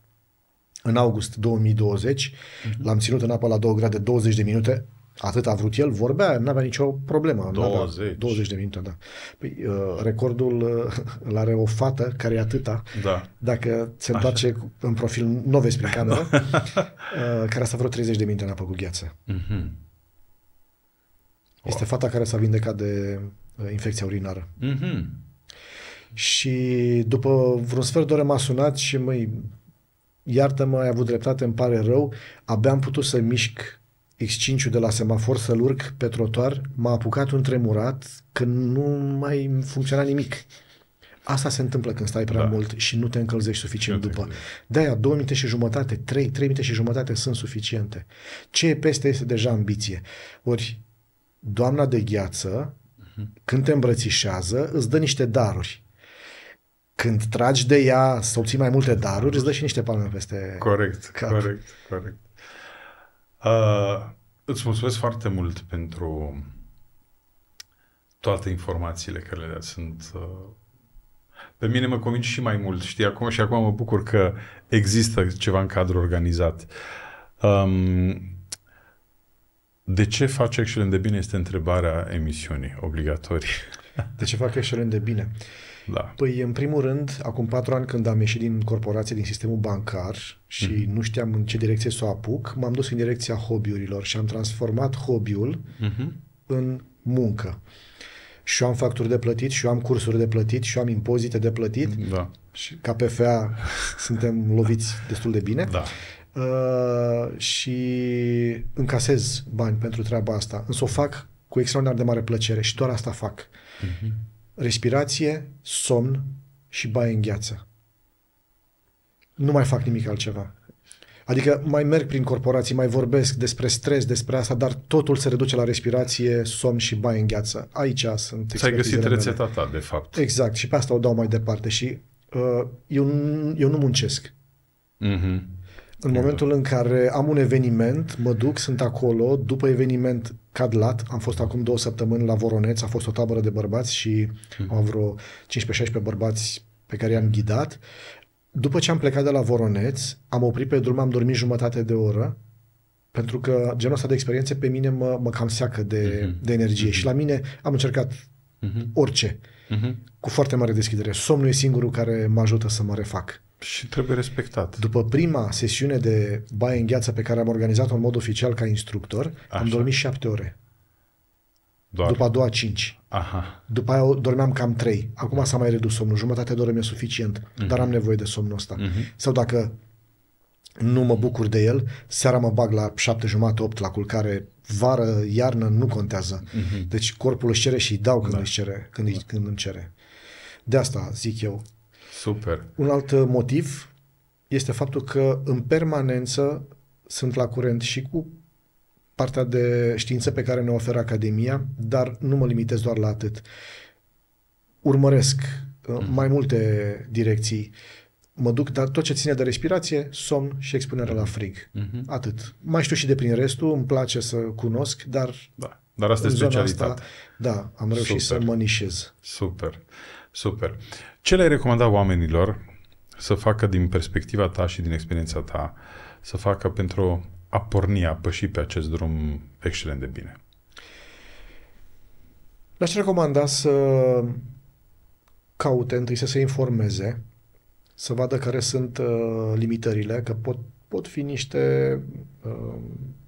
Speaker 1: în august 2020 mhm. l-am ținut în apă la 2 grade 20 de minute, Atât a vrut el, vorbea, nu avea nicio problemă. 20. 20 de minute, da. Păi, uh, recordul uh, l-are o fată care e atâta. Da. Dacă se întoarce în profil, nu vezi prin cameră, da. uh, care s-a vreo 30 de minute în apă cu gheață. Mm-hmm. Este wow. fata care s-a vindecat de uh, infecția urinară. Mm-hmm. Și după vreun sfert de oră m-a sunat și măi, iartă-mă, ai avut dreptate, îmi pare rău, abia am putut să mișc X5 de la semafor să-l urc pe trotuar, m-a apucat un tremurat că nu mai funcționa nimic. Asta se întâmplă când stai prea da. mult și nu te încălzești suficient Eu după. De-aia 2 minute și jumătate, 3, 3 minute și jumătate sunt suficiente. Ce e peste este deja ambiție. Ori doamna de gheață, uh-huh. când te îmbrățișează, îți dă niște daruri când tragi de ea să obții mai multe daruri, îți dă și niște palme peste Corect, cap. corect,
Speaker 2: corect. Uh, îți mulțumesc foarte mult pentru toate informațiile care le Sunt, uh, pe mine mă convinc și mai mult, știi, acum și acum mă bucur că există ceva în cadru organizat. Um, de ce faci excelent de bine este întrebarea emisiunii obligatorie.
Speaker 1: De ce fac excelent de bine? Uh, da. Păi, în primul rând, acum patru ani când am ieșit din corporație, din sistemul bancar și mm-hmm. nu știam în ce direcție să o apuc, m-am dus în direcția hobby-urilor și am transformat hobby-ul mm-hmm. în muncă. Și eu am facturi de plătit, și eu am cursuri de plătit, și eu am impozite de plătit. Da. Și ca PFA suntem loviți destul de bine. Da. Uh, și încasez bani pentru treaba asta. Însă o fac cu extraordinar de mare plăcere și doar asta fac. Mm-hmm respirație, somn și baie în gheață. Nu mai fac nimic altceva. Adică mai merg prin corporații, mai vorbesc despre stres, despre asta, dar totul se reduce la respirație, somn și baie în gheață. Aici sunt expertizele ai găsit rețeta
Speaker 2: ta, de fapt.
Speaker 1: Exact. Și pe asta o dau mai departe. Și uh, eu, eu nu muncesc. Mm-hmm. În momentul în care am un eveniment, mă duc, sunt acolo, după eveniment cad lat, am fost acum două săptămâni la Voroneț, a fost o tabără de bărbați și hmm. au vreo 15-16 bărbați pe care i-am ghidat. După ce am plecat de la Voroneț, am oprit pe drum, am dormit jumătate de oră, pentru că genul ăsta de experiențe pe mine mă, mă cam seacă de, mm-hmm. de energie mm-hmm. și la mine am încercat mm-hmm. orice, mm-hmm. cu foarte mare deschidere. Somnul e singurul care mă ajută să mă refac.
Speaker 2: Și trebuie respectat.
Speaker 1: După prima sesiune de baie în gheață pe care am organizat-o în mod oficial ca instructor, Așa. am dormit șapte ore. Doar. După a doua, cinci. Aha. După aia dormeam cam trei. Acum s-a mai redus somnul. Jumătate de oră mi-e suficient, uh-huh. dar am nevoie de somnul ăsta. Uh-huh. Sau dacă nu mă bucur de el, seara mă bag la șapte jumate, opt la culcare, vară, iarnă, nu contează. Uh-huh. Deci corpul își cere și îi dau când da. își cere, când, da. îi, când îmi cere. De asta zic eu, Super. Un alt motiv este faptul că în permanență sunt la curent și cu partea de știință pe care ne oferă Academia, dar nu mă limitez doar la atât. Urmăresc uh, mm. mai multe direcții. Mă duc, dar tot ce ține de respirație, somn și expunerea la frig. Mm-hmm. Atât. Mai știu și de prin restul, îmi place să cunosc, dar. Da. Dar asta e specialitatea. Da, am reușit Super. să
Speaker 2: mă nișez. Super. Super. Ce le-ai recomanda oamenilor să facă din perspectiva ta și din experiența ta, să facă pentru a porni, a păși pe acest drum excelent de bine?
Speaker 1: Le-aș recomanda să caute întâi să se informeze, să vadă care sunt uh, limitările, că pot, pot fi niște uh,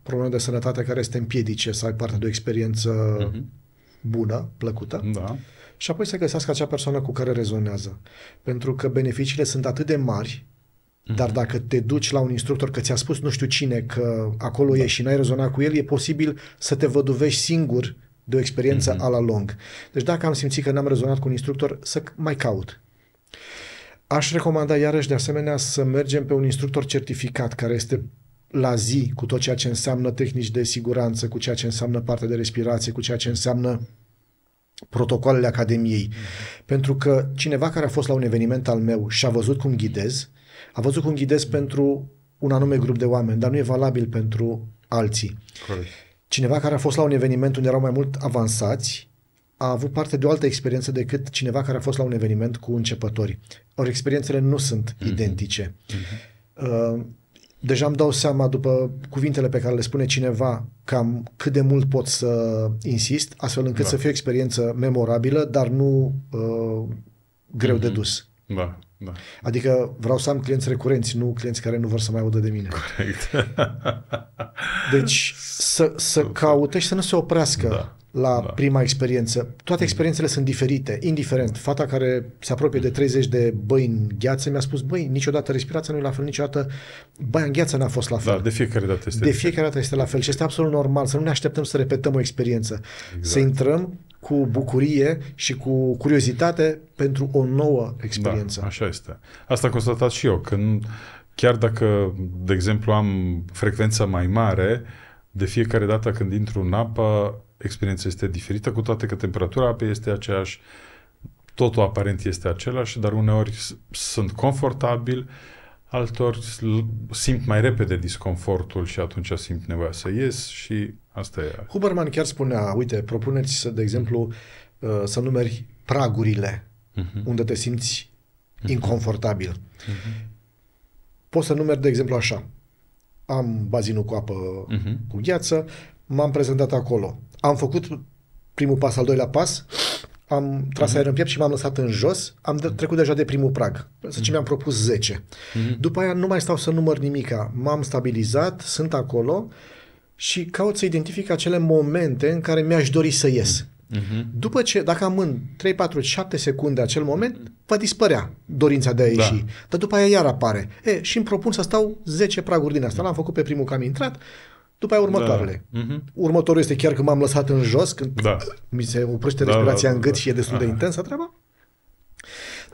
Speaker 1: probleme de sănătate care să te împiedice să ai parte de o experiență uh-huh. bună, plăcută. Da. Uh, și apoi să găsească acea persoană cu care rezonează. Pentru că beneficiile sunt atât de mari, mm-hmm. dar dacă te duci la un instructor că ți-a spus nu știu cine că acolo da. e și n-ai rezonat cu el, e posibil să te văduvești singur de o experiență mm-hmm. a la lung. Deci dacă am simțit că n-am rezonat cu un instructor, să mai caut. Aș recomanda iarăși de asemenea să mergem pe un instructor certificat care este la zi cu tot ceea ce înseamnă tehnici de siguranță, cu ceea ce înseamnă partea de respirație, cu ceea ce înseamnă protocoalele Academiei. mm Pentru că cineva care a fost la un eveniment al meu și a văzut cum ghidez, a văzut cum ghidez pentru un anume grup de oameni, dar nu e valabil pentru alții. Cineva care a fost la un eveniment unde erau mai mult avansați, a avut parte de o altă experiență decât cineva care a fost la un eveniment cu începători. Ori experiențele nu sunt mm-hmm. identice. Mm-hmm. Uh, deja îmi dau seama după cuvintele pe care le spune cineva cam cât de mult pot să insist, astfel încât da. să fie o experiență memorabilă, dar nu uh, greu mm-hmm. de mhm. dus.
Speaker 2: Da, da.
Speaker 1: Adică vreau să am clienți recurenți, nu clienți care nu vor să mai audă de mine. Corect. deci să, să caute și să nu se oprească. Da la da. prima experiență. Toate mm. experiențele sunt diferite, indiferent. Fata care se apropie de 30 de băi în gheață mi-a spus, băi, niciodată respirația nu e la fel, niciodată băi în gheață n-a fost la da, fel.
Speaker 2: Da, de fiecare dată este. De
Speaker 1: fiecare dată este la fel și este absolut normal să nu ne așteptăm să repetăm o experiență. Exact. Să intrăm cu bucurie și cu curiozitate pentru o nouă
Speaker 2: da, experiență. Da, așa este. Asta a constatat și eu, că chiar dacă, de exemplu, am frecvența mai mare, de fiecare dată când intru în apă, experiența este diferită, cu toate că temperatura apei este aceeași, totul aparent este același, dar uneori sunt confortabil, altor simt mai repede disconfortul și atunci simt nevoia să ies și asta e.
Speaker 1: Huberman chiar spunea, uite, propuneți să, de exemplu, uh, să numeri pragurile uh-huh. unde te simți mhm. inconfortabil.
Speaker 2: Uh-huh.
Speaker 1: Poți să numeri, de exemplu, așa. Am bazinul cu apă uh-huh. cu gheață, m-am prezentat acolo am făcut primul pas, al doilea pas, am tras uh-huh. aer în piept și m-am lăsat în jos, am de- trecut deja de primul prag, să zicem, mhm. mi-am propus 10. Uh-huh. Mhm. După aia nu mai stau să număr nimica, m-am stabilizat, sunt acolo și caut să identific acele momente în care mi-aș dori să ies. Uh-huh. După ce, dacă am în 3, 4, 7 secunde acel moment, va dispărea dorința de a da. ieși. Da. Dar după aia iar apare. E, și îmi propun să stau 10 praguri din asta. L-am făcut pe primul că am intrat, după aia următoarele. Da. Mm-hmm. Următorul este chiar că m-am lăsat în jos, când da. mi se oprește da, da, respirația da, da, în gât da. și e destul Aha. de intensă treaba.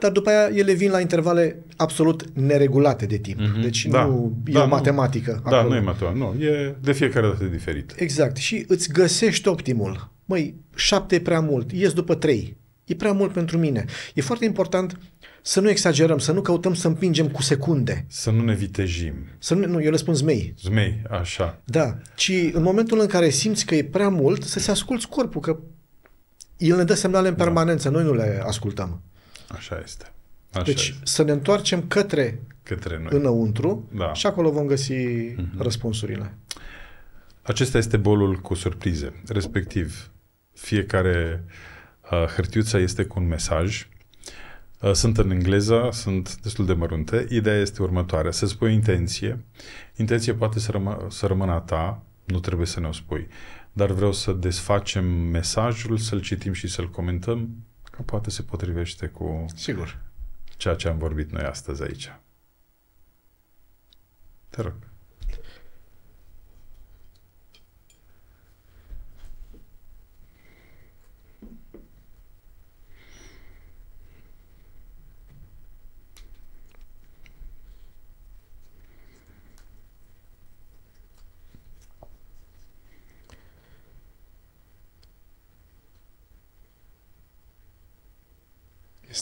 Speaker 1: Dar după aia ele vin la intervale absolut neregulate de timp. Mm-hmm. Deci da. nu e da, o matematică. Nu. Da, nu e matematică.
Speaker 2: Nu, e de fiecare dată diferit.
Speaker 1: Exact. Și îți găsești optimul. Măi, șapte e prea mult, ies după trei. E prea mult pentru mine. E foarte important să nu exagerăm, să nu căutăm să împingem cu secunde.
Speaker 2: Să nu ne vitejim.
Speaker 1: Să nu, nu, eu le spun zmei.
Speaker 2: Zmei, așa.
Speaker 1: Da, ci în momentul în care simți că e prea mult, să se asculți corpul, că el ne dă semnale în da. permanență, da. noi nu le ascultăm.
Speaker 2: Așa este. Așa deci este.
Speaker 1: să ne întoarcem către,
Speaker 2: către noi. înăuntru
Speaker 1: da. și acolo vom găsi mm-hmm. răspunsurile.
Speaker 2: Acesta este bolul cu surprize, respectiv fiecare uh, hârtiuță este cu un mesaj Uh, sunt în engleză, sunt destul de mărunte. Ideea este următoarea. Să spui pui intenție. Intenție poate să, rămă, să rămână a ta, nu trebuie să ne o spui. Dar vreau să desfacem mesajul, să-l citim și să-l comentăm, că poate se potrivește cu Sigur. ceea ce am vorbit noi astăzi aici. Te rog.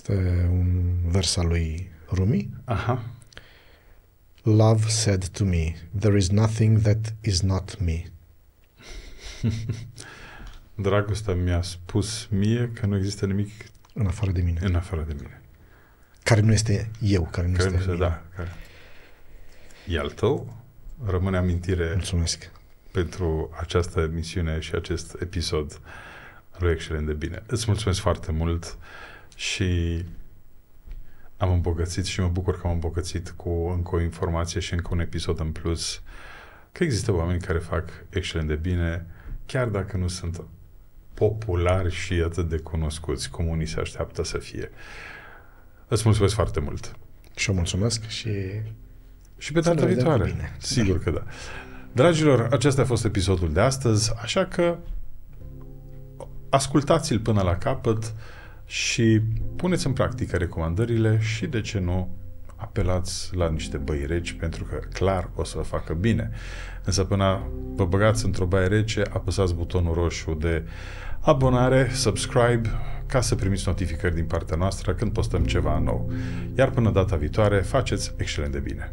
Speaker 1: Este un vers al lui Rumi. Aha. Love said to me, there is nothing that is not me.
Speaker 2: Dragostea mi-a spus mie că nu există nimic în afară de mine. În afară de mine.
Speaker 1: Care nu este eu, care nu care este, nu este
Speaker 2: da, care... E al tău, rămâne amintire. Mulțumesc. Pentru această emisiune și acest episod lui Excelent de Bine. Îți mulțumesc foarte mult și am îmbogățit și mă bucur că am îmbogățit cu încă o informație și încă un episod în plus că există oameni care fac excelent de bine, chiar dacă nu sunt populari și atât de cunoscuți cum unii se așteaptă să fie. Îți mulțumesc foarte mult! Și o mulțumesc și... Și pe data viitoare. Bine. Sigur că da. Dragilor, acesta a fost episodul de astăzi, așa că ascultați-l până la capăt și puneți în practică recomandările și, de ce nu, apelați la niște băi reci pentru că clar o să vă facă bine. Însă până vă băgați într-o baie rece, apăsați butonul roșu de abonare, subscribe, ca să primiți notificări din partea noastră când postăm ceva nou. Iar până data viitoare, faceți excelent de bine!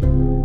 Speaker 2: thank you